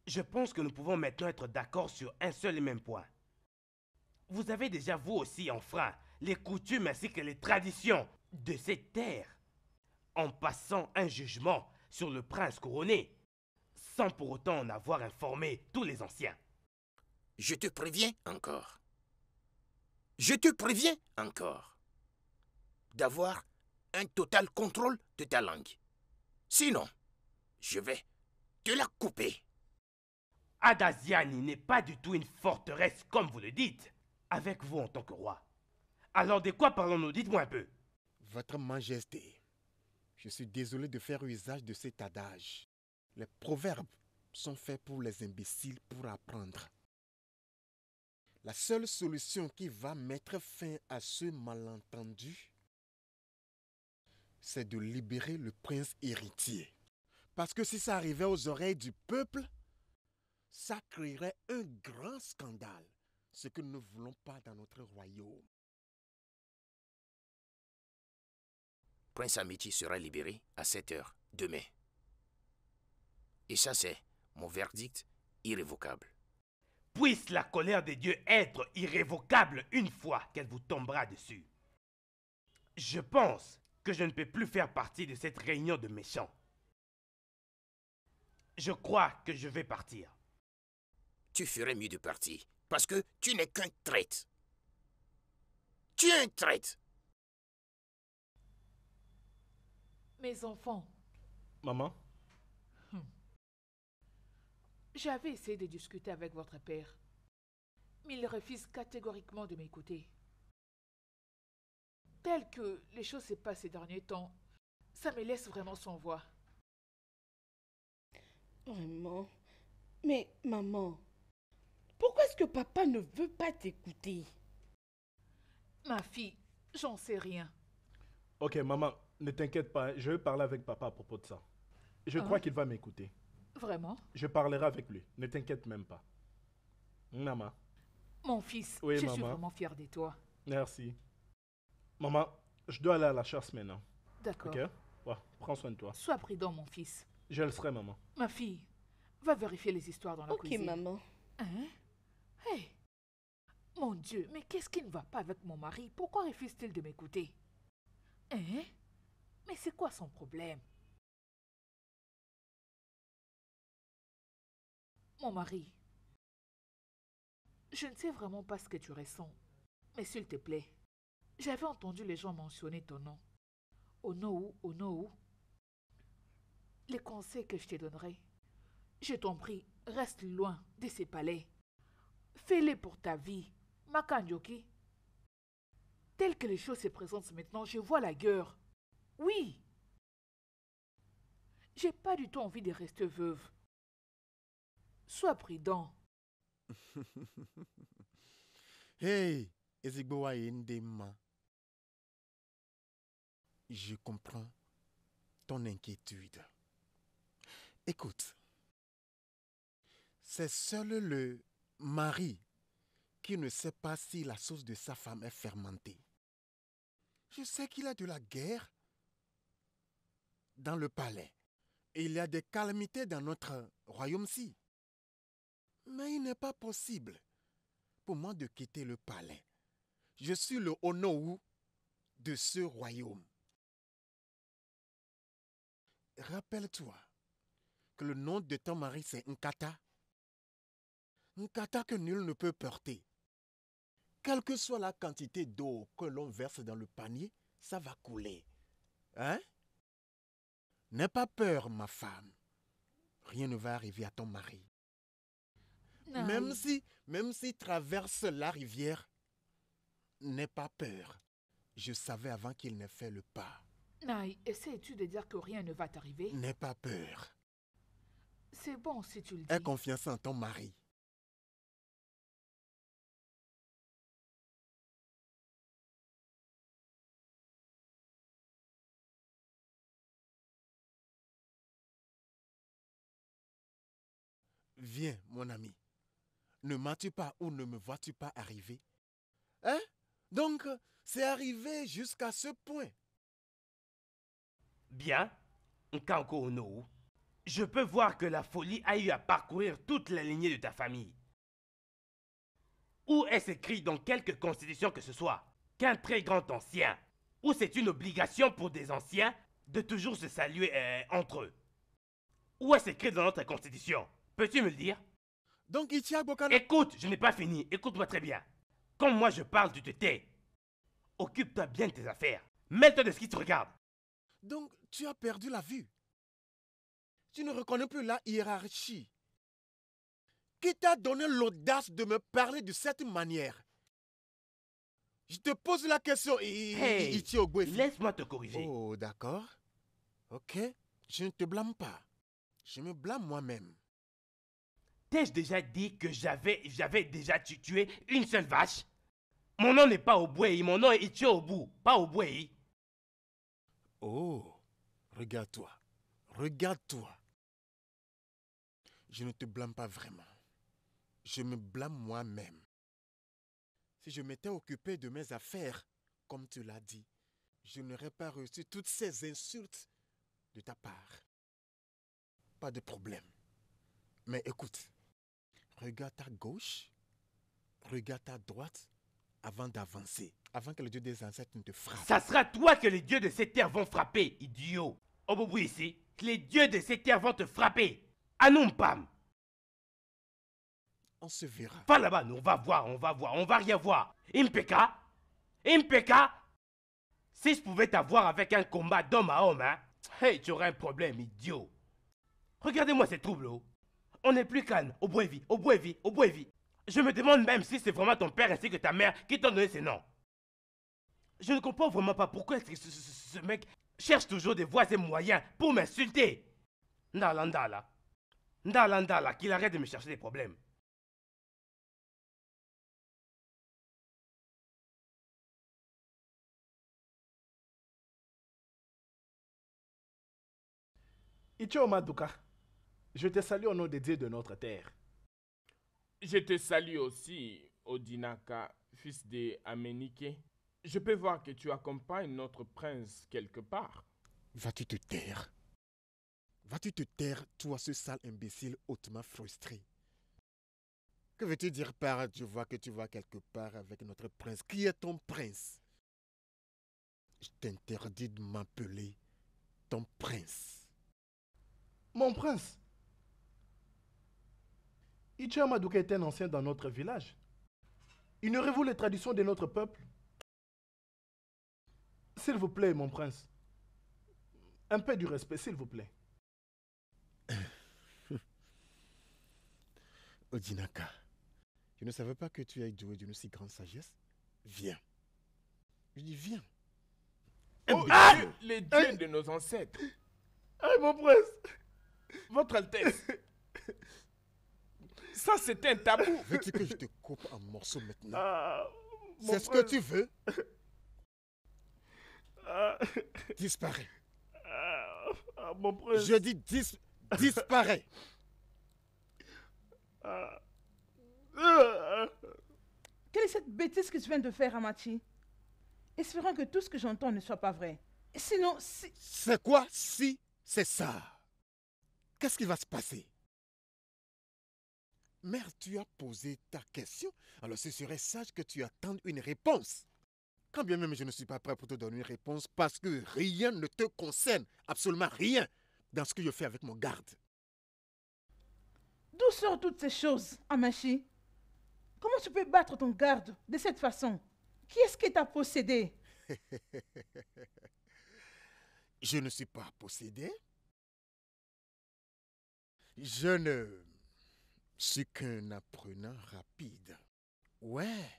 je pense que nous pouvons maintenant être d'accord sur un seul et même point. Vous avez déjà, vous aussi, enfreint les coutumes ainsi que les traditions de cette terre en passant un jugement sur le prince couronné, sans pour autant en avoir informé tous les anciens. Je te préviens encore. Je te préviens encore d'avoir un total contrôle de ta langue. Sinon, je vais te la couper. Adasiani n'est pas du tout une forteresse comme vous le dites, avec vous en tant que roi. Alors de quoi parlons-nous Dites-moi un peu. Votre Majesté, je suis désolé de faire usage de cet adage. Les proverbes sont faits pour les imbéciles pour apprendre. La seule solution qui va mettre fin à ce malentendu c'est de libérer le prince héritier. Parce que si ça arrivait aux oreilles du peuple, ça créerait un grand scandale, ce que nous ne voulons pas dans notre royaume. Prince Amiti sera libéré à 7 heures demain. Et ça, c'est mon verdict irrévocable. Puisse la colère de Dieu être irrévocable une fois qu'elle vous tombera dessus. Je pense que je ne peux plus faire partie de cette réunion de méchants. Je crois que je vais partir. Tu ferais mieux de partir, parce que tu n'es qu'un traître. Tu es un traître. Mes enfants. Maman hum. J'avais essayé de discuter avec votre père, mais il refuse catégoriquement de m'écouter tel que les choses se passent ces derniers temps, ça me laisse vraiment sans voix. Vraiment Mais maman, pourquoi est-ce que papa ne veut pas t'écouter Ma fille, j'en sais rien. Ok, maman, ne t'inquiète pas, je vais parler avec papa à propos de ça. Je ah crois qu'il va m'écouter. Vraiment Je parlerai avec lui, ne t'inquiète même pas. Maman. Mon fils, je suis vraiment fière de toi. Merci. Maman, je dois aller à la chasse maintenant. D'accord. Ok Prends soin de toi. Sois prudent, mon fils. Je le serai, maman. Ma fille, va vérifier les histoires dans la cuisine. Ok, maman. Hein Hey Mon Dieu, mais qu'est-ce qui ne va pas avec mon mari Pourquoi refuse-t-il de m'écouter Hein Mais c'est quoi son problème Mon mari, je ne sais vraiment pas ce que tu ressens, mais s'il te plaît, j'avais entendu les gens mentionner ton nom. Ono, Onohu. Les conseils que je te donnerai, je t'en prie, reste loin de ces palais. Fais-les pour ta vie, Makanjoki. Telles que les choses se présentent maintenant, je vois la guerre. Oui. J'ai pas du tout envie de rester veuve. Sois prudent. hey, Ndema je comprends ton inquiétude. Écoute, c'est seul le mari qui ne sait pas si la sauce de sa femme est fermentée. Je sais qu'il y a de la guerre dans le palais et il y a des calamités dans notre royaume-ci. Mais il n'est pas possible pour moi de quitter le palais. Je suis le honneur de ce royaume rappelle-toi que le nom de ton mari, c'est Nkata. Nkata que nul ne peut porter. Quelle que soit la quantité d'eau que l'on verse dans le panier, ça va couler. Hein N'aie pas peur, ma femme. Rien ne va arriver à ton mari. Même si, même s'il traverse la rivière, n'aie pas peur. Je savais avant qu'il n'ait fait le pas. Naï, essaies-tu de dire que rien ne va t'arriver N'aie pas peur. C'est bon si tu le dis. Aie confiance en ton mari. Viens, mon ami. Ne m'as-tu pas ou ne me vois-tu pas arriver Hein Donc, c'est arrivé jusqu'à ce point. Bien, Nkanko Ono, je peux voir que la folie a eu à parcourir toute la lignée de ta famille. Où est-ce écrit dans quelque constitution que ce soit qu'un très grand ancien, ou c'est une obligation pour des anciens de toujours se saluer euh, entre eux Où est-ce écrit dans notre constitution Peux-tu me le dire Donc Bokana... Écoute, je n'ai pas fini, écoute-moi très bien. Quand moi je parle, tu te tais. Occupe-toi bien de tes affaires. mets toi de ce qui te regarde. Donc, tu as perdu la vue. Tu ne reconnais plus la hiérarchie. Qui t'a donné l'audace de me parler de cette manière Je te pose la question, hey, Laisse-moi te corriger. Oh, d'accord. Ok, je ne te blâme pas. Je me blâme moi-même. T'ai-je déjà dit que j'avais, j'avais déjà tué une seule vache Mon nom n'est pas bois mon nom est au Obou, pas Obouéi. Oh, regarde-toi, regarde-toi. Je ne te blâme pas vraiment. Je me blâme moi-même. Si je m'étais occupé de mes affaires, comme tu l'as dit, je n'aurais pas reçu toutes ces insultes de ta part. Pas de problème. Mais écoute, regarde ta gauche, regarde ta droite, avant d'avancer, avant que le Dieu des ancêtres ne te frappe. Ça sera toi que les dieux de cette terre vont frapper, idiot. Au oh, bout ici, que les dieux de cette terre vont te frapper. Anum pam. On se verra. Pas là-bas, nous, on va voir, on va voir, on va rien voir. Impeka Impeka Si je pouvais t'avoir avec un combat d'homme à homme, hein, hey, tu aurais un problème, idiot. Regardez-moi ces troubles, oh. On n'est plus calme, au bois au au je me demande même si c'est vraiment ton père ainsi que ta mère qui t'ont donné ces noms. Je ne comprends vraiment pas pourquoi ce ce, mec cherche toujours des voies et moyens pour m'insulter. Nalanda, ndala. qu'il arrête de me chercher des problèmes. Ichio Maduka, je te salue au nom des dieux de notre terre. Je te salue aussi, Odinaka, fils de Amenike. Je peux voir que tu accompagnes notre prince quelque part. Vas-tu te taire Vas-tu te taire, toi, ce sale imbécile hautement frustré Que veux-tu dire par tu vois que tu vas quelque part avec notre prince Qui est ton prince Je t'interdis de m'appeler ton prince. Mon prince Ichiyamadouka Madouka est un ancien dans notre village. Ignorez-vous les traditions de notre peuple S'il vous plaît, mon prince. Un peu du respect, s'il vous plaît. Odinaka, je ne savais pas que tu ailles doué d'une si grande sagesse. Viens. Je dis, viens. Oh, les dieux de nos ancêtres. Ah, mon prince. Votre Altesse. Ça, c'est un tabou. Veux-tu que je te coupe en morceaux maintenant ah, C'est ce que tu veux ah. Disparais. Ah, ah, je dis dis... disparais. Quelle est cette bêtise que tu viens de faire, Amati Espérons que tout ce que j'entends ne soit pas vrai. Sinon, si... C'est quoi si c'est ça Qu'est-ce qui va se passer Mère, tu as posé ta question, alors ce serait sage que tu attendes une réponse. Quand bien même je ne suis pas prêt pour te donner une réponse parce que rien ne te concerne, absolument rien, dans ce que je fais avec mon garde. D'où sortent toutes ces choses, Amachi Comment tu peux battre ton garde de cette façon Qui est-ce qui t'a possédé Je ne suis pas possédé. Je ne c'est qu'un apprenant rapide. Ouais,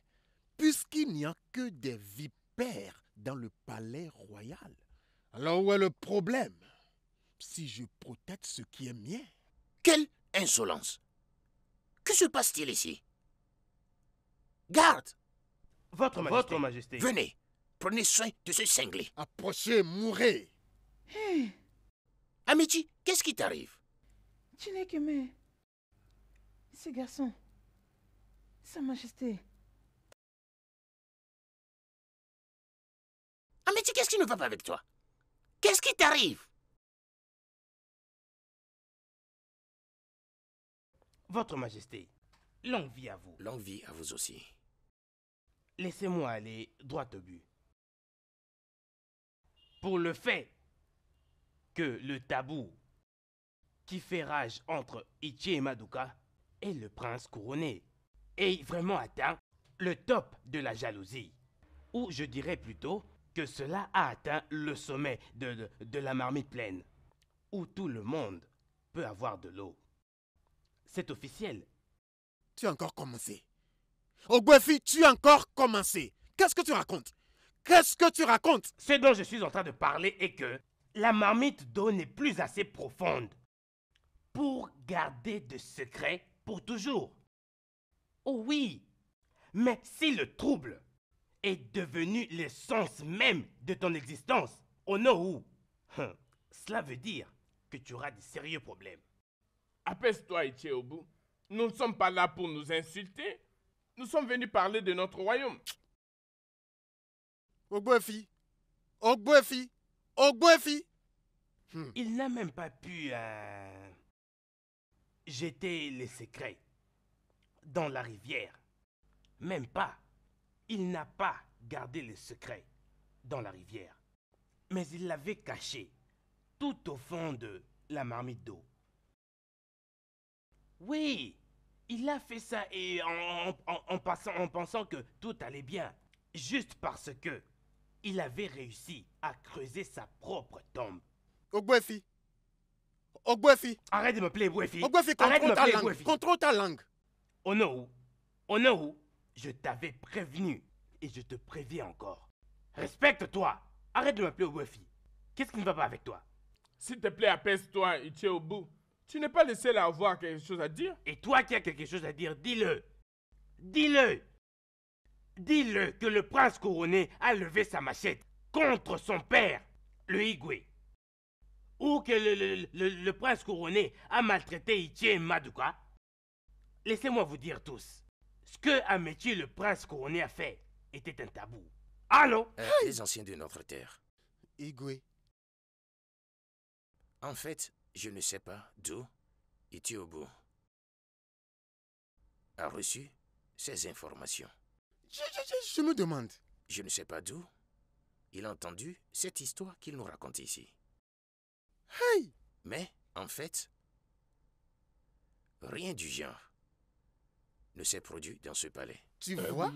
puisqu'il n'y a que des vipères dans le palais royal. Alors où est le problème Si je protège ce qui est mien. Quelle insolence Que se passe-t-il ici Garde Votre majesté. Venez, prenez soin de ce cinglé. Approchez, mourez. Hey. Hein? Amici, qu'est-ce qui t'arrive Tu n'es que ces garçons, Sa Majesté. Ah qu'est-ce qui ne va pas avec toi Qu'est-ce qui t'arrive Votre Majesté, longue vie à vous. Longue vie à vous aussi. Laissez-moi aller droit au but. Pour le fait que le tabou qui fait rage entre Ichi et Maduka. Et le prince couronné et vraiment atteint le top de la jalousie. Ou je dirais plutôt que cela a atteint le sommet de, la marmite pleine, où tout le monde peut avoir de l'eau. C'est officiel. Tu as encore commencé. Ogwefi, tu as encore commencé. Qu'est-ce que tu racontes Qu'est-ce que tu racontes Ce dont je suis en train de parler est que la marmite d'eau n'est plus assez profonde pour garder de secrets pour toujours. Oh oui, mais si le trouble est devenu l'essence même de ton existence, on a où hein, Cela veut dire que tu auras des sérieux problèmes. Apaise-toi, Etcheobu. Nous ne sommes pas là pour nous insulter. Nous sommes venus parler de notre royaume. Oh, Ogbuefi Oh, Il n'a même pas pu... Euh, Jeter les secrets dans la rivière. Même pas. Il n'a pas gardé les secrets dans la rivière. Mais il l'avait caché tout au fond de la marmite d'eau. Oui, il a fait ça et en, pensant que tout allait bien, juste parce que il avait réussi à creuser sa propre tombe. Au si. Ogwefi. Arrête de me plaire, Ogwefi. Ogwefi, contrôle ta langue. Contrôle ta langue. Onohu, Onohu, je t'avais prévenu et je te préviens encore. Respecte-toi. Arrête de m'appeler Ogwefi. Qu'est-ce qui ne va pas avec toi S'il te plaît, apaise-toi et tu es au bout. Tu n'es pas le seul à avoir quelque chose à dire. Et toi qui as quelque chose à dire, dis-le. Dis-le. Dis-le que le prince couronné a levé sa machette contre son père, le Igwe ou que le, prince couronné a maltraité Itié Maduka, laissez-moi vous dire tous, ce que métier le prince couronné a fait était un tabou. Allô euh, Les anciens de notre terre. Igwe. En fait, je ne sais pas d'où Itiobu a reçu ces informations. je me demande. Je ne sais pas d'où il a entendu cette histoire qu'il nous raconte ici. Mais, en fait, rien du genre ne s'est produit dans ce palais. Tu euh, vois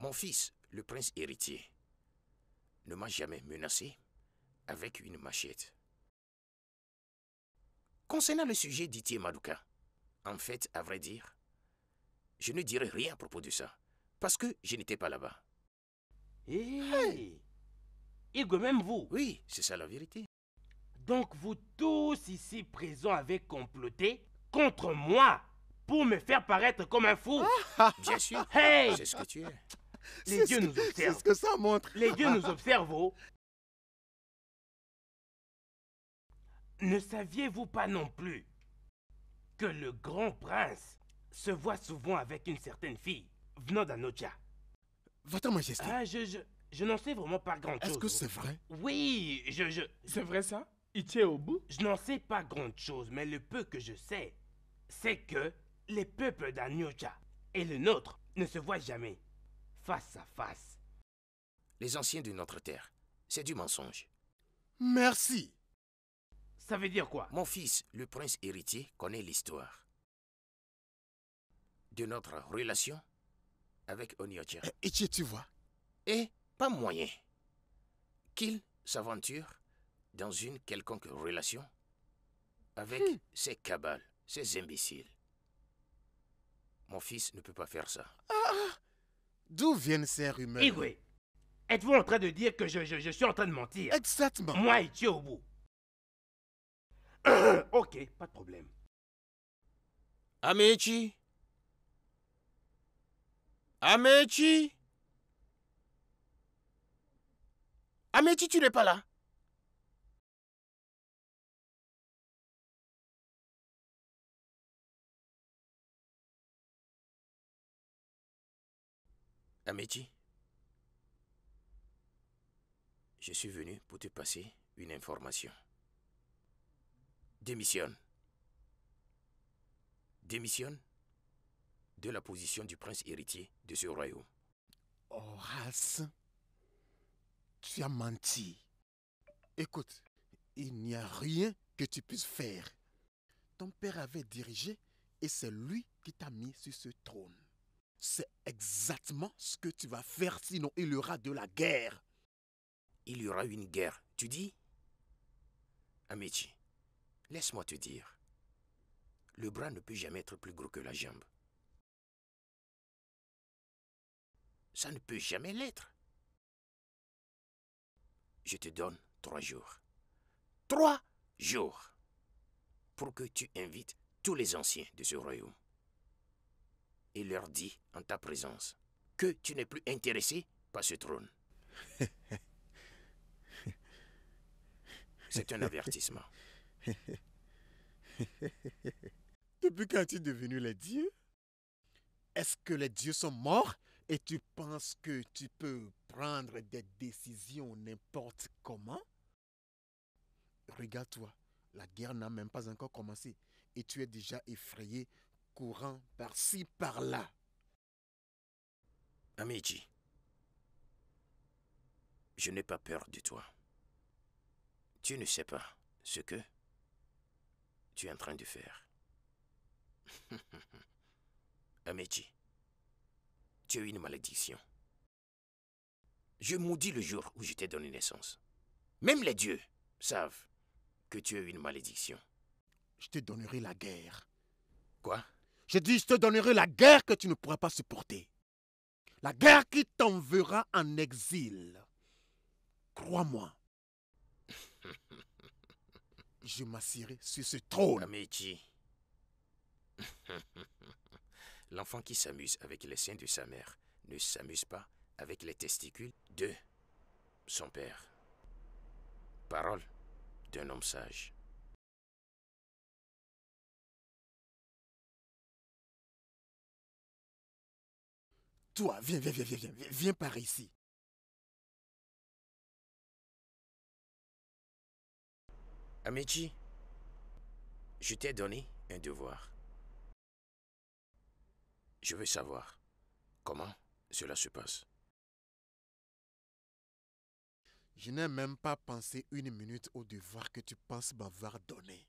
Mon fils, le prince héritier, ne m'a jamais menacé avec une machette. Concernant le sujet d'Itier Maduka, en fait, à vrai dire, je ne dirai rien à propos de ça, parce que je n'étais pas là-bas. Eh, hey. même vous Oui, c'est ça la vérité. Donc vous tous ici présents avez comploté contre moi pour me faire paraître comme un fou. Bien sûr. Hey C'est ce que tu es. Les dieux nous observent. C'est ce que ça montre. Les dieux nous observent. Oh. Ne saviez-vous pas non plus que le grand prince se voit souvent avec une certaine fille venant d'Anocha Votre Majesté. Ah, je, je n'en sais vraiment pas grand-chose. Est-ce que oh. c'est vrai Oui, je, je... C'est vrai ça je n'en sais pas grand chose, mais le peu que je sais, c'est que les peuples d'Anyocha et le nôtre ne se voient jamais, face à face. Les anciens de notre terre, c'est du mensonge. Merci. Ça veut dire quoi Mon fils, le prince héritier, connaît l'histoire de notre relation avec Onyocha. et eh, tu vois Et pas moyen qu'il s'aventure dans une quelconque relation avec hmm. ces cabales, ces imbéciles. Mon fils ne peut pas faire ça. Ah, d'où viennent ces rumeurs Igwe, êtes-vous en train de dire que je, suis en train de mentir Exactement. Moi et au bout. ok, pas de problème. Amechi Amechi Amechi, tu n'es pas là Améti, ah, je suis venu pour te passer une information. Démissionne. Démissionne de la position du prince héritier de ce royaume. Horace, tu as menti. Écoute, il n'y a rien que tu puisses faire. Ton père avait dirigé et c'est lui qui t'a mis sur ce trône. C'est exactement ce que tu vas faire, sinon il y aura de la guerre. Il y aura une guerre, tu dis Amici, laisse-moi te dire. Le bras ne peut jamais être plus gros que la jambe. Ça ne peut jamais l'être. Je te donne trois jours. Trois jours pour que tu invites tous les anciens de ce royaume et leur dit en ta présence que tu n'es plus intéressé par ce trône. C'est un avertissement. Depuis quand es devenu les dieux Est-ce que les dieux sont morts et tu penses que tu peux prendre des décisions n'importe comment Regarde-toi, la guerre n'a même pas encore commencé et tu es déjà effrayé courant par-ci, par-là. je n'ai pas peur de toi. Tu ne sais pas ce que tu es en train de faire. Amici, tu es une malédiction. Je maudis le jour où je t'ai donné naissance. Même les dieux savent que tu es une malédiction. Je te donnerai la guerre. Quoi je dis, je te donnerai la guerre que tu ne pourras pas supporter. La guerre qui t'enverra en exil. Crois-moi. Je m'assierai sur ce trône. L'enfant qui s'amuse avec les seins de sa mère ne s'amuse pas avec les testicules de son père. Parole d'un homme sage. Toi, viens, viens, viens, viens, viens, viens, par ici. Amici, je t'ai donné un devoir. Je veux savoir comment cela se passe. Je n'ai même pas pensé une minute au devoir que tu penses m'avoir donné.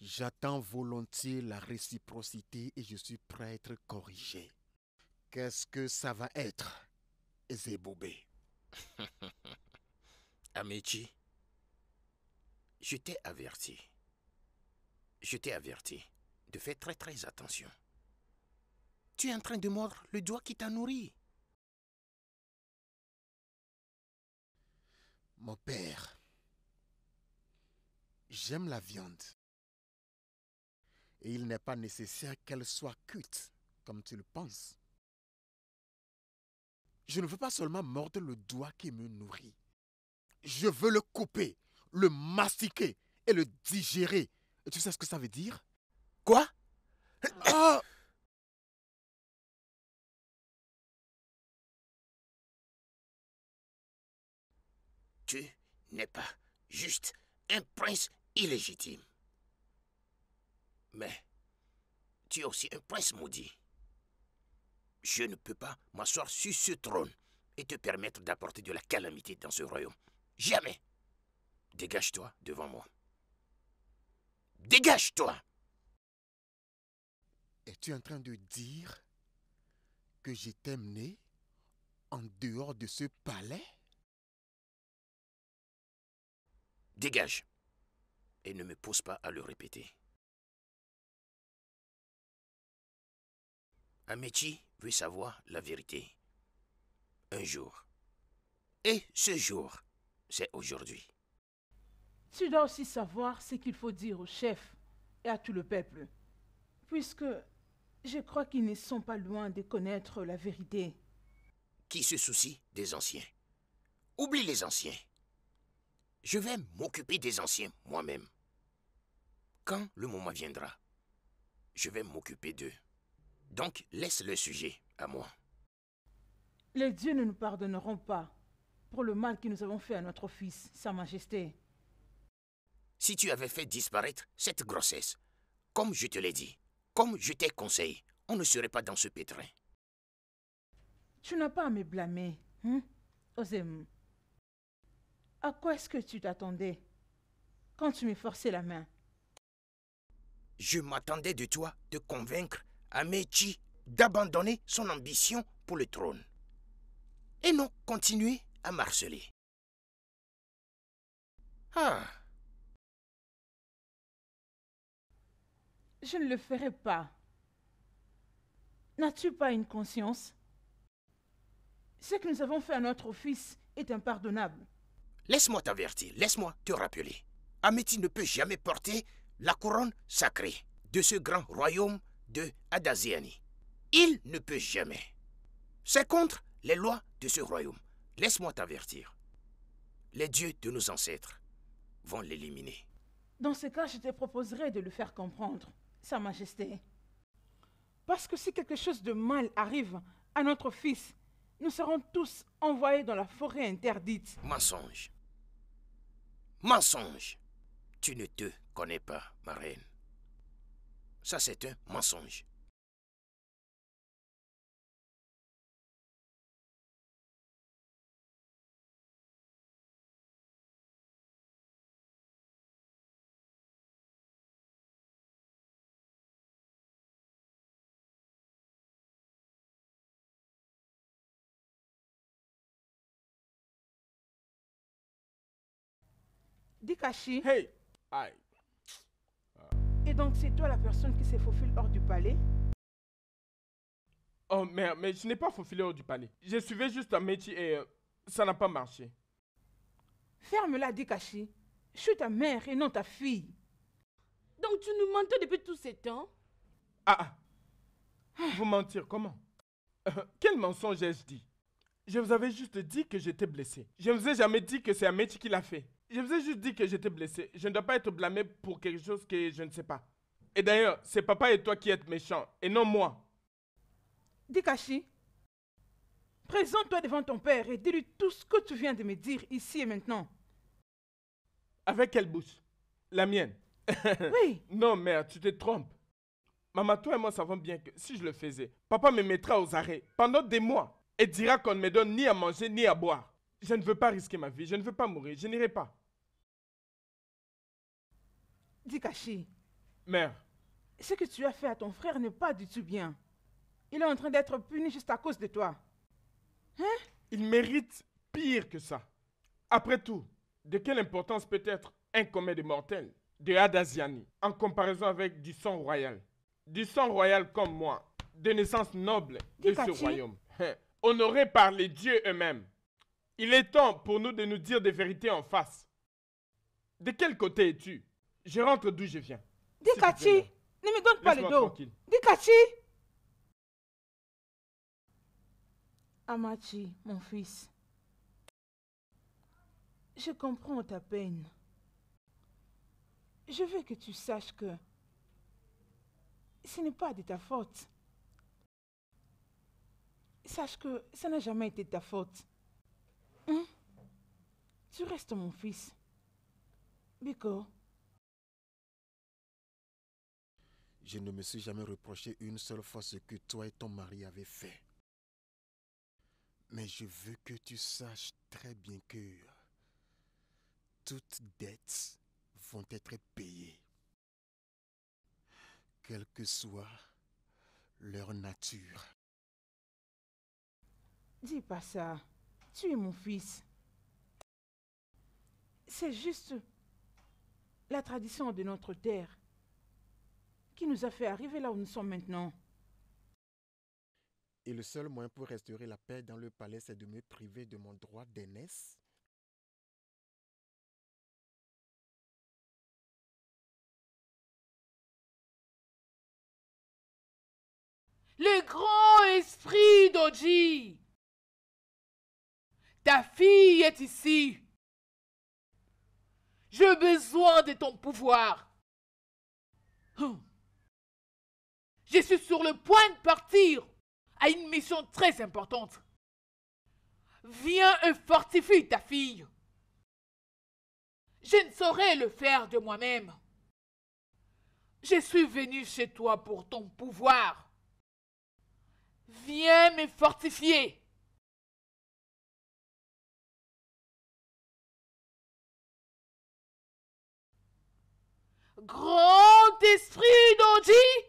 J'attends volontiers la réciprocité et je suis prêt à être corrigé. Qu'est-ce que ça va être, Ezebobé? Amechi, je t'ai averti. Je t'ai averti de faire très très attention. Tu es en train de mordre le doigt qui t'a nourri. Mon père, j'aime la viande et il n'est pas nécessaire qu'elle soit cuite, comme tu le penses. Je ne veux pas seulement mordre le doigt qui me nourrit. Je veux le couper, le mastiquer et le digérer. tu sais ce que ça veut dire Quoi ah! Tu n'es pas juste un prince illégitime. Mais tu es aussi un prince maudit. Je ne peux pas m'asseoir sur ce trône et te permettre d'apporter de la calamité dans ce royaume. Jamais. Dégage-toi devant moi. Dégage-toi. Es-tu en train de dire que j'ai t'emmené en dehors de ce palais Dégage. Et ne me pose pas à le répéter. métier veut savoir la vérité. Un jour. Et ce jour, c'est aujourd'hui. Tu dois aussi savoir ce qu'il faut dire au chef et à tout le peuple, puisque je crois qu'ils ne sont pas loin de connaître la vérité. Qui se soucie des anciens Oublie les anciens. Je vais m'occuper des anciens moi-même. Quand le moment viendra, je vais m'occuper d'eux. Donc, laisse le sujet à moi. Les dieux ne nous pardonneront pas pour le mal que nous avons fait à notre fils, Sa Majesté. Si tu avais fait disparaître cette grossesse, comme je te l'ai dit, comme je t'ai conseillé, on ne serait pas dans ce pétrin. Tu n'as pas à me blâmer, hein, À quoi est-ce que tu t'attendais quand tu m'es forcé la main Je m'attendais de toi de convaincre à d'abandonner son ambition pour le trône et non continuer à marceler. Ah Je ne le ferai pas. N'as-tu pas une conscience Ce que nous avons fait à notre fils est impardonnable. Laisse-moi t'avertir, laisse-moi te rappeler. Ameti ne peut jamais porter la couronne sacrée de ce grand royaume de Adaziani. Il ne peut jamais. C'est contre les lois de ce royaume. Laisse-moi t'avertir. Les dieux de nos ancêtres vont l'éliminer. Dans ce cas, je te proposerai de le faire comprendre, Sa Majesté. Parce que si quelque chose de mal arrive à notre fils, nous serons tous envoyés dans la forêt interdite. Mensonge. Mensonge. Tu ne te connais pas, ma reine. Ça, c'est un mensonge. Dikashi. Hey! Aïe donc c'est toi la personne qui s'est faufile hors du palais Oh merde, mais je n'ai pas faufilé hors du palais. Je suivais juste un métier et euh, ça n'a pas marché. Ferme-la, dégâche Je suis ta mère et non ta fille. Donc tu nous mentais depuis tout ce temps Ah, ah. Vous mentir comment euh, Quel mensonge ai-je dit Je vous avais juste dit que j'étais blessée. Je ne vous ai jamais dit que c'est un métier qui l'a fait. Je vous ai juste dit que j'étais blessée. Je ne dois pas être blâmée pour quelque chose que je ne sais pas. Et d'ailleurs, c'est papa et toi qui êtes méchants, et non moi. Dikashi, présente-toi devant ton père et dis-lui tout ce que tu viens de me dire ici et maintenant. Avec quelle bouche La mienne. Oui. non, mère, tu te trompes. Maman, toi et moi savons bien que si je le faisais, papa me mettra aux arrêts pendant des mois et dira qu'on ne me donne ni à manger ni à boire. Je ne veux pas risquer ma vie, je ne veux pas mourir, je n'irai pas. Dikashi, Mère. Ce que tu as fait à ton frère n'est pas du tout bien. Il est en train d'être puni juste à cause de toi. Hein? Il mérite pire que ça. Après tout, de quelle importance peut être un commis de mortel de Adaziani en comparaison avec du sang royal Du sang royal comme moi, de naissance noble de ce royaume, honoré hein? par les dieux eux-mêmes. Il est temps pour nous de nous dire des vérités en face. De quel côté es-tu Je rentre d'où je viens. Dikachi, ne me donne pas le dos. Dikachi. Amachi, mon fils. Je comprends ta peine. Je veux que tu saches que ce n'est pas de ta faute. Sache que ça n'a jamais été de ta faute. Hein? Tu restes mon fils. Biko, Je ne me suis jamais reproché une seule fois ce que toi et ton mari avez fait. Mais je veux que tu saches très bien que toutes dettes vont être payées, quelle que soit leur nature. Dis pas ça. Tu es mon fils. C'est juste la tradition de notre terre nous a fait arriver là où nous sommes maintenant. Et le seul moyen pour restaurer la paix dans le palais, c'est de me priver de mon droit d'aînesse le grand esprit d'Oji. Ta fille est ici. J'ai besoin de ton pouvoir. Hein? Je suis sur le point de partir à une mission très importante. Viens et fortifie ta fille. Je ne saurais le faire de moi-même. Je suis venu chez toi pour ton pouvoir. Viens me fortifier. Grand esprit dit!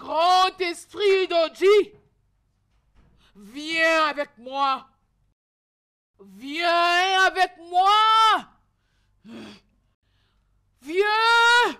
grand esprit d'Odi, viens avec moi. Viens avec moi. Viens.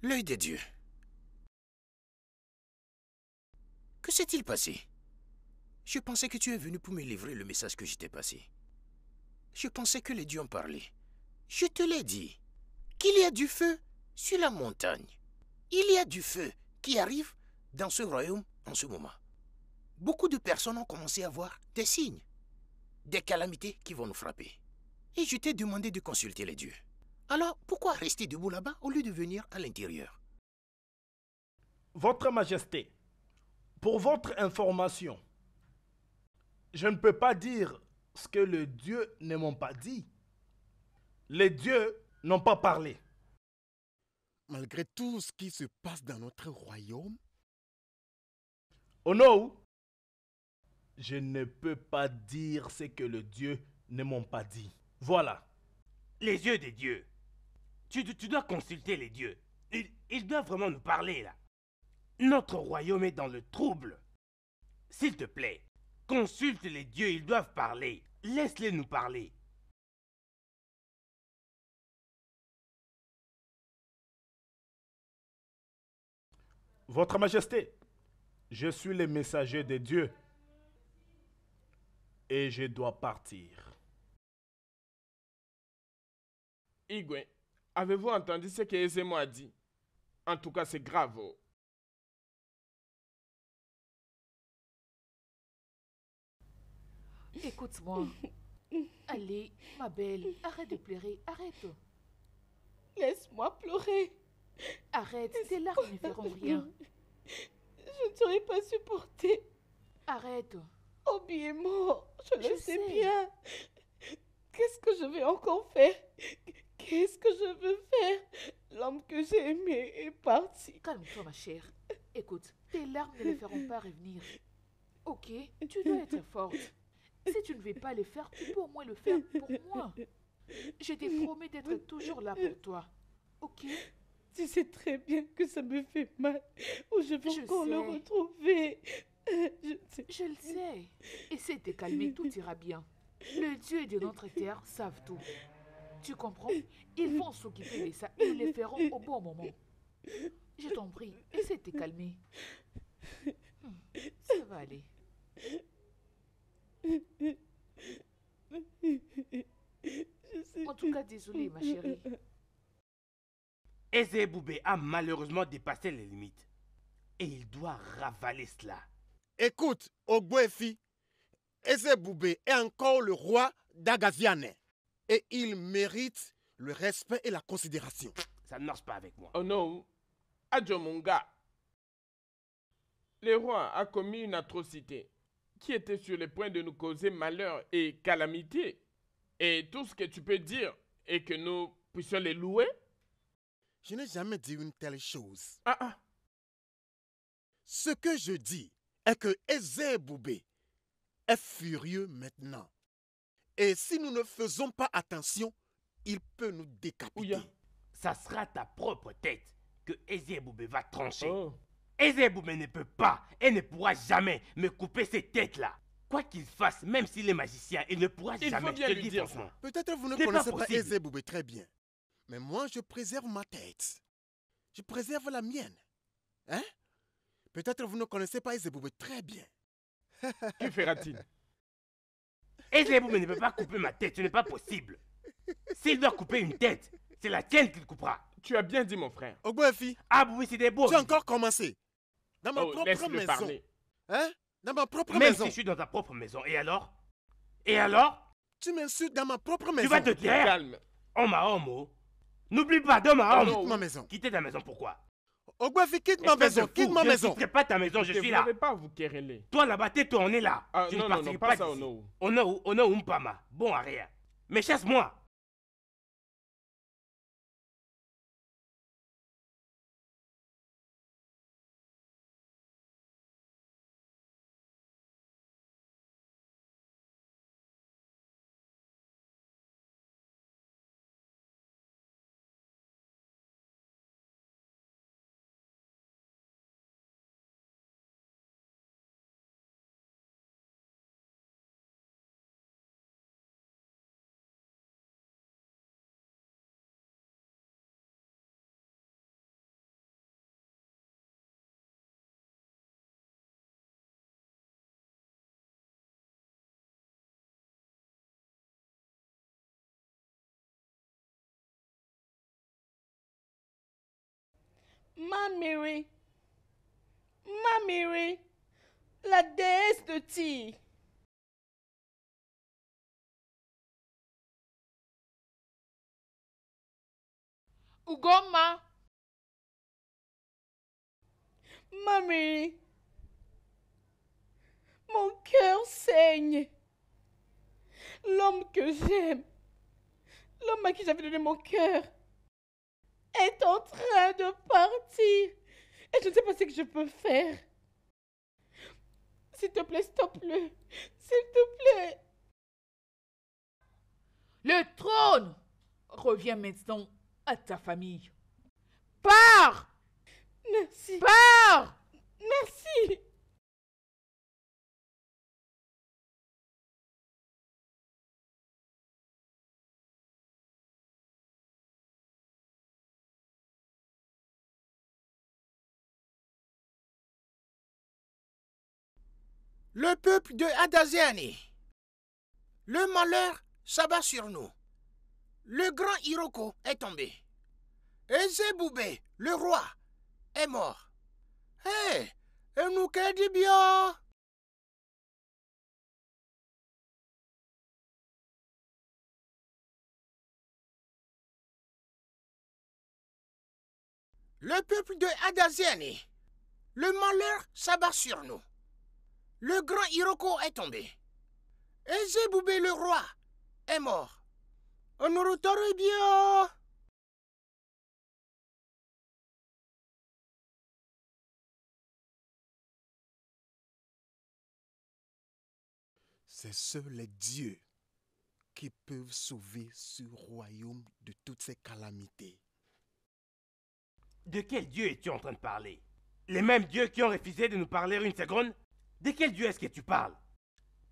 L'œil des dieux. Que s'est-il passé Je pensais que tu es venu pour me livrer le message que j'étais passé. Je pensais que les dieux ont parlé. Je te l'ai dit. Qu'il y a du feu sur la montagne. Il y a du feu qui arrive dans ce royaume en ce moment. Beaucoup de personnes ont commencé à voir des signes, des calamités qui vont nous frapper. Et je t'ai demandé de consulter les dieux. Alors pourquoi rester debout là-bas au lieu de venir à l'intérieur Votre Majesté, pour votre information, je ne peux pas dire ce que les dieux ne m'ont pas dit. Les dieux n'ont pas parlé. Malgré tout ce qui se passe dans notre royaume Oh non Je ne peux pas dire ce que les dieux ne m'ont pas dit. Voilà. Les yeux des dieux tu, dois consulter les dieux. Ils, ils doivent vraiment nous parler là. Notre royaume est dans le trouble. S'il te plaît, consulte les dieux, ils doivent parler. Laisse-les nous parler. Votre Majesté, je suis le messager des dieux et je dois partir. Igwe, Avez-vous entendu ce que Ezemo a dit En tout cas, c'est grave. Écoute-moi. Allez, ma belle, arrête de pleurer, arrête. Laisse-moi pleurer. Arrête, tes larmes ne feront rien. Je ne serai pas supportée. Arrête. Obi est je, le sais bien. Qu'est-ce que je vais encore faire Qu'est-ce que je veux faire L'homme que j'ai aimé est parti. Calme-toi, ma chère. Écoute, tes larmes ne le feront pas revenir. Ok, tu dois être forte. Si tu ne veux pas le faire, tu peux au moins le faire pour moi. Je t'ai promis d'être toujours là pour toi. Ok Tu sais très bien que ça me fait mal. Ou je vais le retrouver. Je, le sais. Essaie de te calmer, tout ira bien. Le Dieu de notre terre savent tout. Tu comprends Ils vont s'occuper de ça. Ils le feront au bon moment. Je t'en prie, essaie de te calmer. Hmm, ça va aller. En tout cas, désolé, ma chérie. Ezeboubé a malheureusement dépassé les limites. Et il doit ravaler cela. Écoute, Ogwefi, Ezeboubé est encore le roi d'Agaziane et il mérite le respect et la considération. Ça ne marche pas avec moi. Oh non, adieu mon gars. Le roi a commis une atrocité qui était sur le point de nous causer malheur et calamité. Et tout ce que tu peux dire est que nous puissions les louer Je n'ai jamais dit une telle chose. Ah ah. Ce que je dis est que Ezeboubé est furieux maintenant. Et si nous ne faisons pas attention, il peut nous décapiter. Ça sera ta propre tête que Ezeboubé va trancher. Oh. ne peut pas et ne pourra jamais me couper cette tête-là. Quoi qu'il fasse, même s'il est magicien, il ne pourra jamais. Faut bien te lui dire Peut-être vous ne connaissez pas, pas très bien. Mais moi, je préserve ma tête. Je préserve la mienne. Hein Peut-être vous ne connaissez pas Ezeboubé très bien. que fera-t-il et ne peut pas couper ma tête, ce n'est pas possible. S'il doit couper une tête, c'est la tienne qu'il coupera. Tu as bien dit, mon frère. Ogboefi Ah oui, c'est des beaux. J'ai encore commencé. Dans ma oh, propre maison. Parler. Hein Dans ma propre maison. Même si je suis dans ta propre maison. Et alors Et alors Tu m'insultes dans ma propre maison. Tu vas te taire. Calme. Oh N'oublie pas dans ma. homme. ma maison. Quitter ta maison, pourquoi Ogwefi, quitte ma maison, quitte ma maison. Je ne pas ta maison, je suis là. Vous ne pas vous quereller. Toi là-bas, tais-toi, on est là. Tu ah, ne non, pas. On est où Bon, à rien. Mais chasse-moi. Mamiri, Mamiri, la déesse de ti. Ugoma. Mamiri, mon cœur saigne. L'homme que j'aime, l'homme à qui j'avais donné mon cœur, est en train de partir. Et je ne sais pas ce que je peux faire. S'il te plaît, stop-le. S'il te plaît. Le trône revient maintenant à ta famille. Pars Merci. Pars Merci le peuple de Adaziani, Le malheur s'abat sur nous. Le grand Hiroko est tombé. Ezeboubé, le roi, est mort. Hé, hey, nous bien Le peuple de Adaziani, le malheur s'abat sur nous le grand Hiroko est tombé. Et Zéboubé le roi est mort. On retourne bien. C'est seuls les dieux qui peuvent sauver ce royaume de toutes ces calamités. De quel dieu es-tu en train de parler Les mêmes dieux qui ont refusé de nous parler une seconde de quel Dieu est-ce que tu parles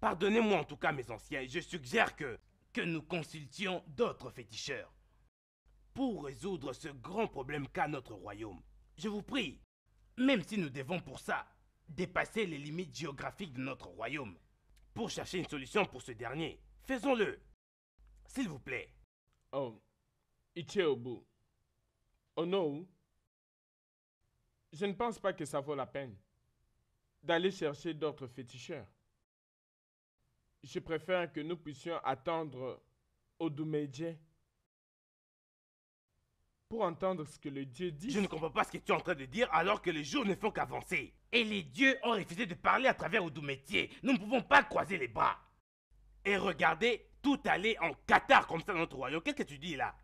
Pardonnez-moi en tout cas mes anciens, je suggère que, que nous consultions d'autres féticheurs pour résoudre ce grand problème qu'a notre royaume. Je vous prie, même si nous devons pour ça dépasser les limites géographiques de notre royaume, pour chercher une solution pour ce dernier, faisons-le. S'il vous plaît. Oh, Ichéobu. Oh non. Je ne pense pas que ça vaut la peine d'aller chercher d'autres féticheurs. Je préfère que nous puissions attendre Odumeje pour entendre ce que le Dieu dit. Je ne comprends pas ce que tu es en train de dire alors que les jours ne font qu'avancer. Et les dieux ont refusé de parler à travers Odumétier. Nous ne pouvons pas croiser les bras. Et regardez, tout aller en Qatar comme ça dans notre royaume. Qu'est-ce que tu dis là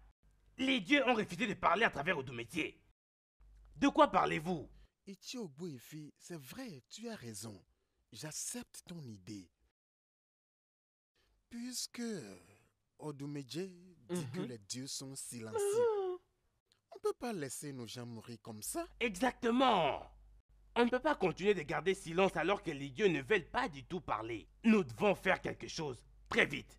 Les dieux ont refusé de parler à travers Odumétier. De quoi parlez-vous Ichiogbo Efi, c'est vrai, tu as raison. J'accepte ton idée. Puisque Odumeje dit que mhm. les dieux sont silencieux, on ne peut pas laisser nos gens mourir comme ça. Exactement. On ne peut pas continuer de garder silence alors que les dieux ne veulent pas du tout parler. Nous devons faire quelque chose, très vite.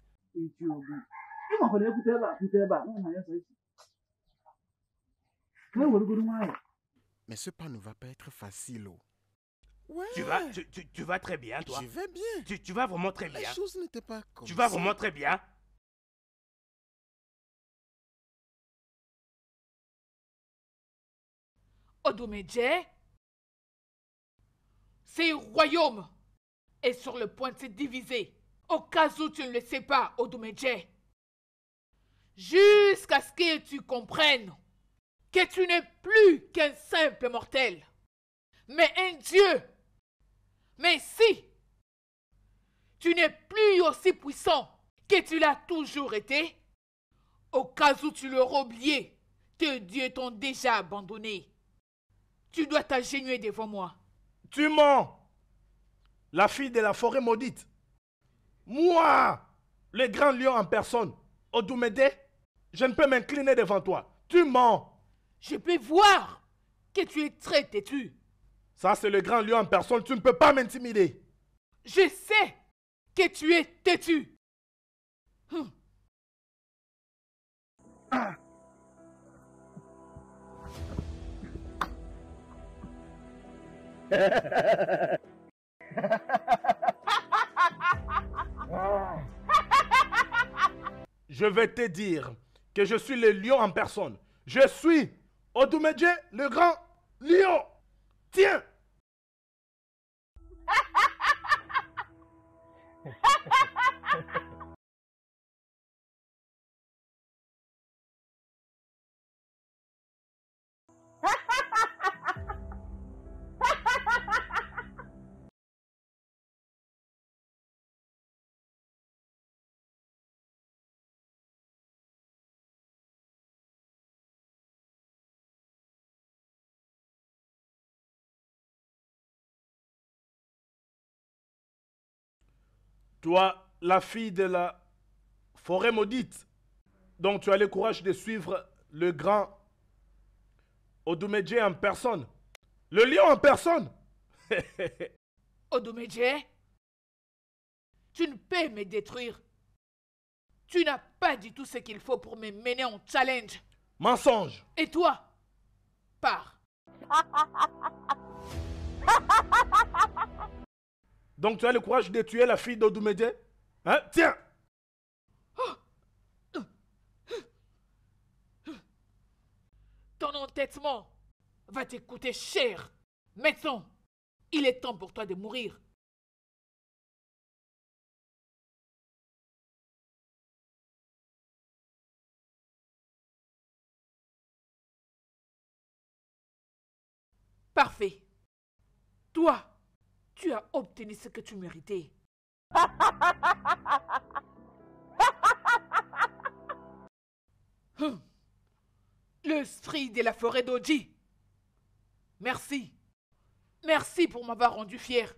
Mais ce pas ne va pas être facile. Oh. Tu vas, tu, vas très bien, toi. Je vais bien. Tu, vas vraiment très bien. Les choses n'étaient pas comme Tu vas vraiment très bien. Odomedje, c'est royaume est sur le point de se diviser. Au cas où tu ne le sais pas, Odomedje. Jusqu'à ce que tu comprennes que tu n'es plus qu'un simple mortel, mais un Dieu. Mais si tu n'es plus aussi puissant que tu l'as toujours été, au cas où tu l'auras oublié, que Dieu t'ont déjà abandonné, tu dois t'agenouiller devant moi. Tu mens, la fille de la forêt maudite. Moi, le grand lion en personne, Odoumede, je ne peux m'incliner devant toi. Tu mens. Je peux voir que tu es très têtu. Ça, c'est le grand lion en personne. Tu ne peux pas m'intimider. Je sais que tu es têtu. Hum. Je vais te dire que je suis le lion en personne. Je suis Odoumedje, le grand lion. Tiens, toi, la fille de la forêt maudite, dont tu as le courage de suivre le grand Odumedje en personne. Le lion en personne. Odumedje, tu ne peux me détruire. Tu n'as pas dit tout ce qu'il faut pour me mener en challenge. Mensonge. Et toi, pars. Donc tu as le courage de tuer la fille d'Odoumédé hein? Tiens Ton entêtement va te coûter cher. Médecin, il est temps pour toi de mourir. Parfait. Toi, tu as obtenu ce que tu méritais. Hum. Le de la forêt d'Oji. Merci. Merci pour m'avoir rendu fier.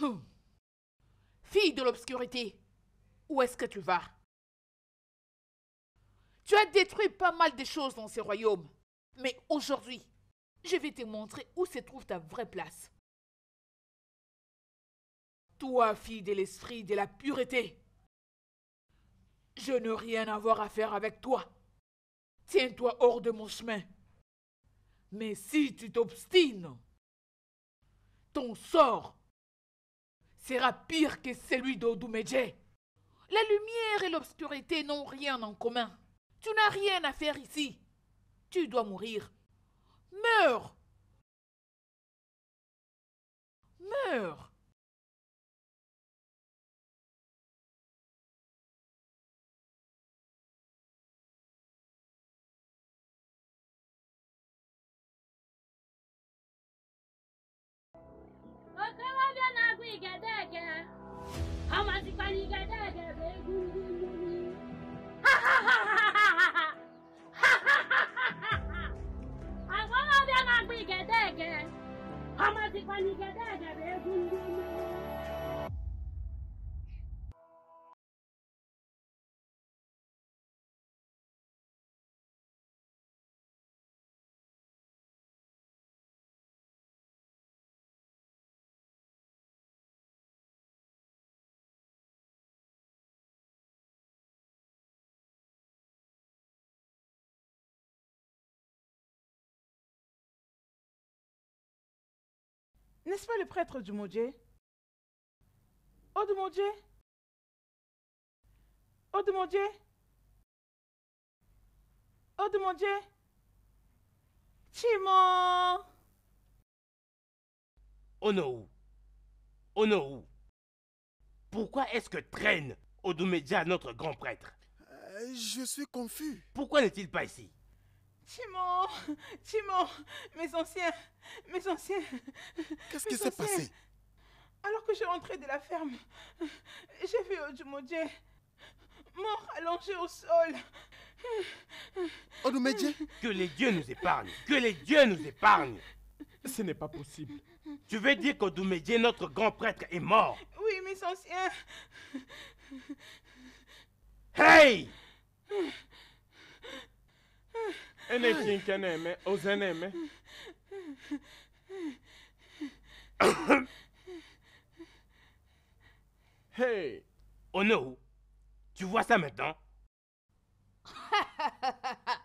Hum. Fille de l'obscurité, où est-ce que tu vas tu as détruit pas mal de choses dans ces royaumes. Mais aujourd'hui, je vais te montrer où se trouve ta vraie place. Toi, fille de l'esprit de la pureté, je n'ai rien à voir à faire avec toi. Tiens-toi hors de mon chemin. Mais si tu t'obstines, ton sort sera pire que celui d'Odumedje. La lumière et l'obscurité n'ont rien en commun. Tu n'as rien à faire ici. Tu dois mourir. Meurs. Meurs. I'm ti pẹ̀lú igedege bẹ́ẹ̀ gúngún N'est-ce pas le prêtre du Maudier Oh du Maudier Oh du Oh du Chimon oh Onoru oh, Pourquoi est-ce que traîne Odumedia notre grand prêtre euh, Je suis confus. Pourquoi n'est-il pas ici Timon, Timon, mes anciens, mes anciens. Qu'est-ce qui s'est passé Alors que je rentrais de la ferme, j'ai vu Odumodje oh mort allongé au sol. Odumodje oh, Que les dieux nous épargnent, que les dieux nous épargnent. Ce n'est pas possible. Tu veux dire qu'Odumodje, notre grand prêtre, est mort Oui, mes anciens. Hey Enechi Hey Ono tu vois ça maintenant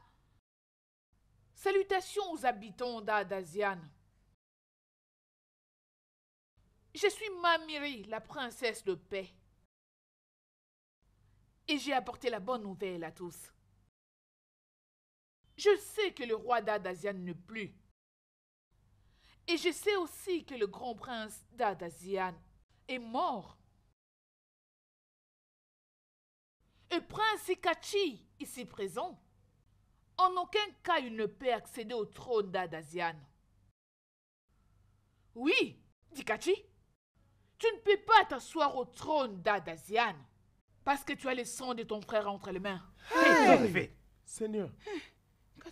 Salutations aux habitants d'Adazian. Je suis Mamiri, la princesse de paix. Et j'ai apporté la bonne nouvelle à tous. Je sais que le roi d'Adazian ne plus. Et je sais aussi que le grand prince d'Adazian est mort. Le prince Ikachi, ici présent, en aucun cas il ne peut accéder au trône d'Adazian. Oui, dit Kachi, tu ne peux pas t'asseoir au trône d'Adazian parce que tu as le sang de ton frère entre les mains. Seigneur,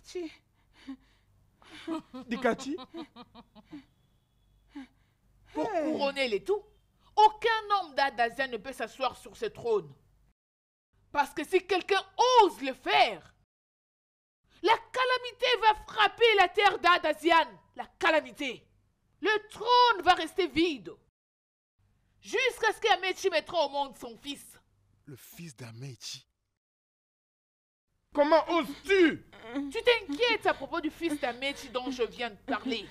Pour couronner les tout, aucun homme d'Adazian ne peut s'asseoir sur ce trône. Parce que si quelqu'un ose le faire, la calamité va frapper la terre d'Adazian. La calamité. Le trône va rester vide. Jusqu'à ce qu'Amechi mettra au monde son fils. Le fils d'Amechi Comment oses-tu Tu t'inquiètes à propos du fils d'Amechi dont je viens de parler.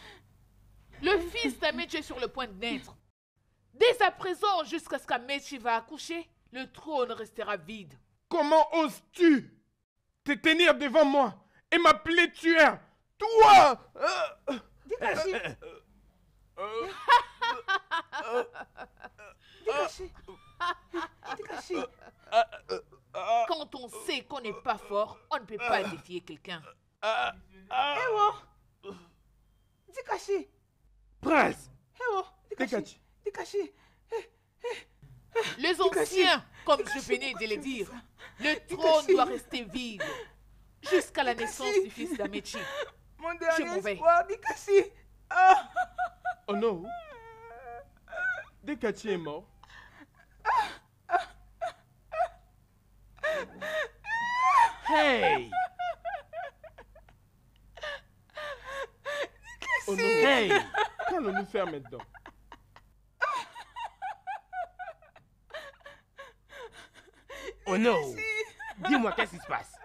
Le fils d'Amechi est sur le point de naître. Dès à présent, jusqu'à ce qu'Amechi va accoucher, le trône restera vide. Comment oses-tu te tenir devant moi et m'appeler tueur Toi quand on sait qu'on n'est pas fort, on ne peut pas défier quelqu'un. Eh oh Dikachi Prince Eh oh Dikachi Dikachi eh, eh, eh. Les anciens, comme je venais de le dire, le trône doit rester vide jusqu'à la naissance du fils d'Amechi. Mon dernier espoir, Dikachi Oh non Dikachi est mort. Ah, ah. Hey! Oh non. Hey! Qu'allons-nous faire maintenant? Oh non! Dis-moi, qu'est-ce qui se passe?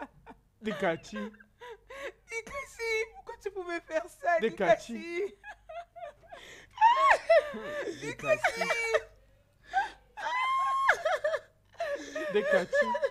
Décati Décati pourquoi tu pouvais faire ça? Décati Décati Décati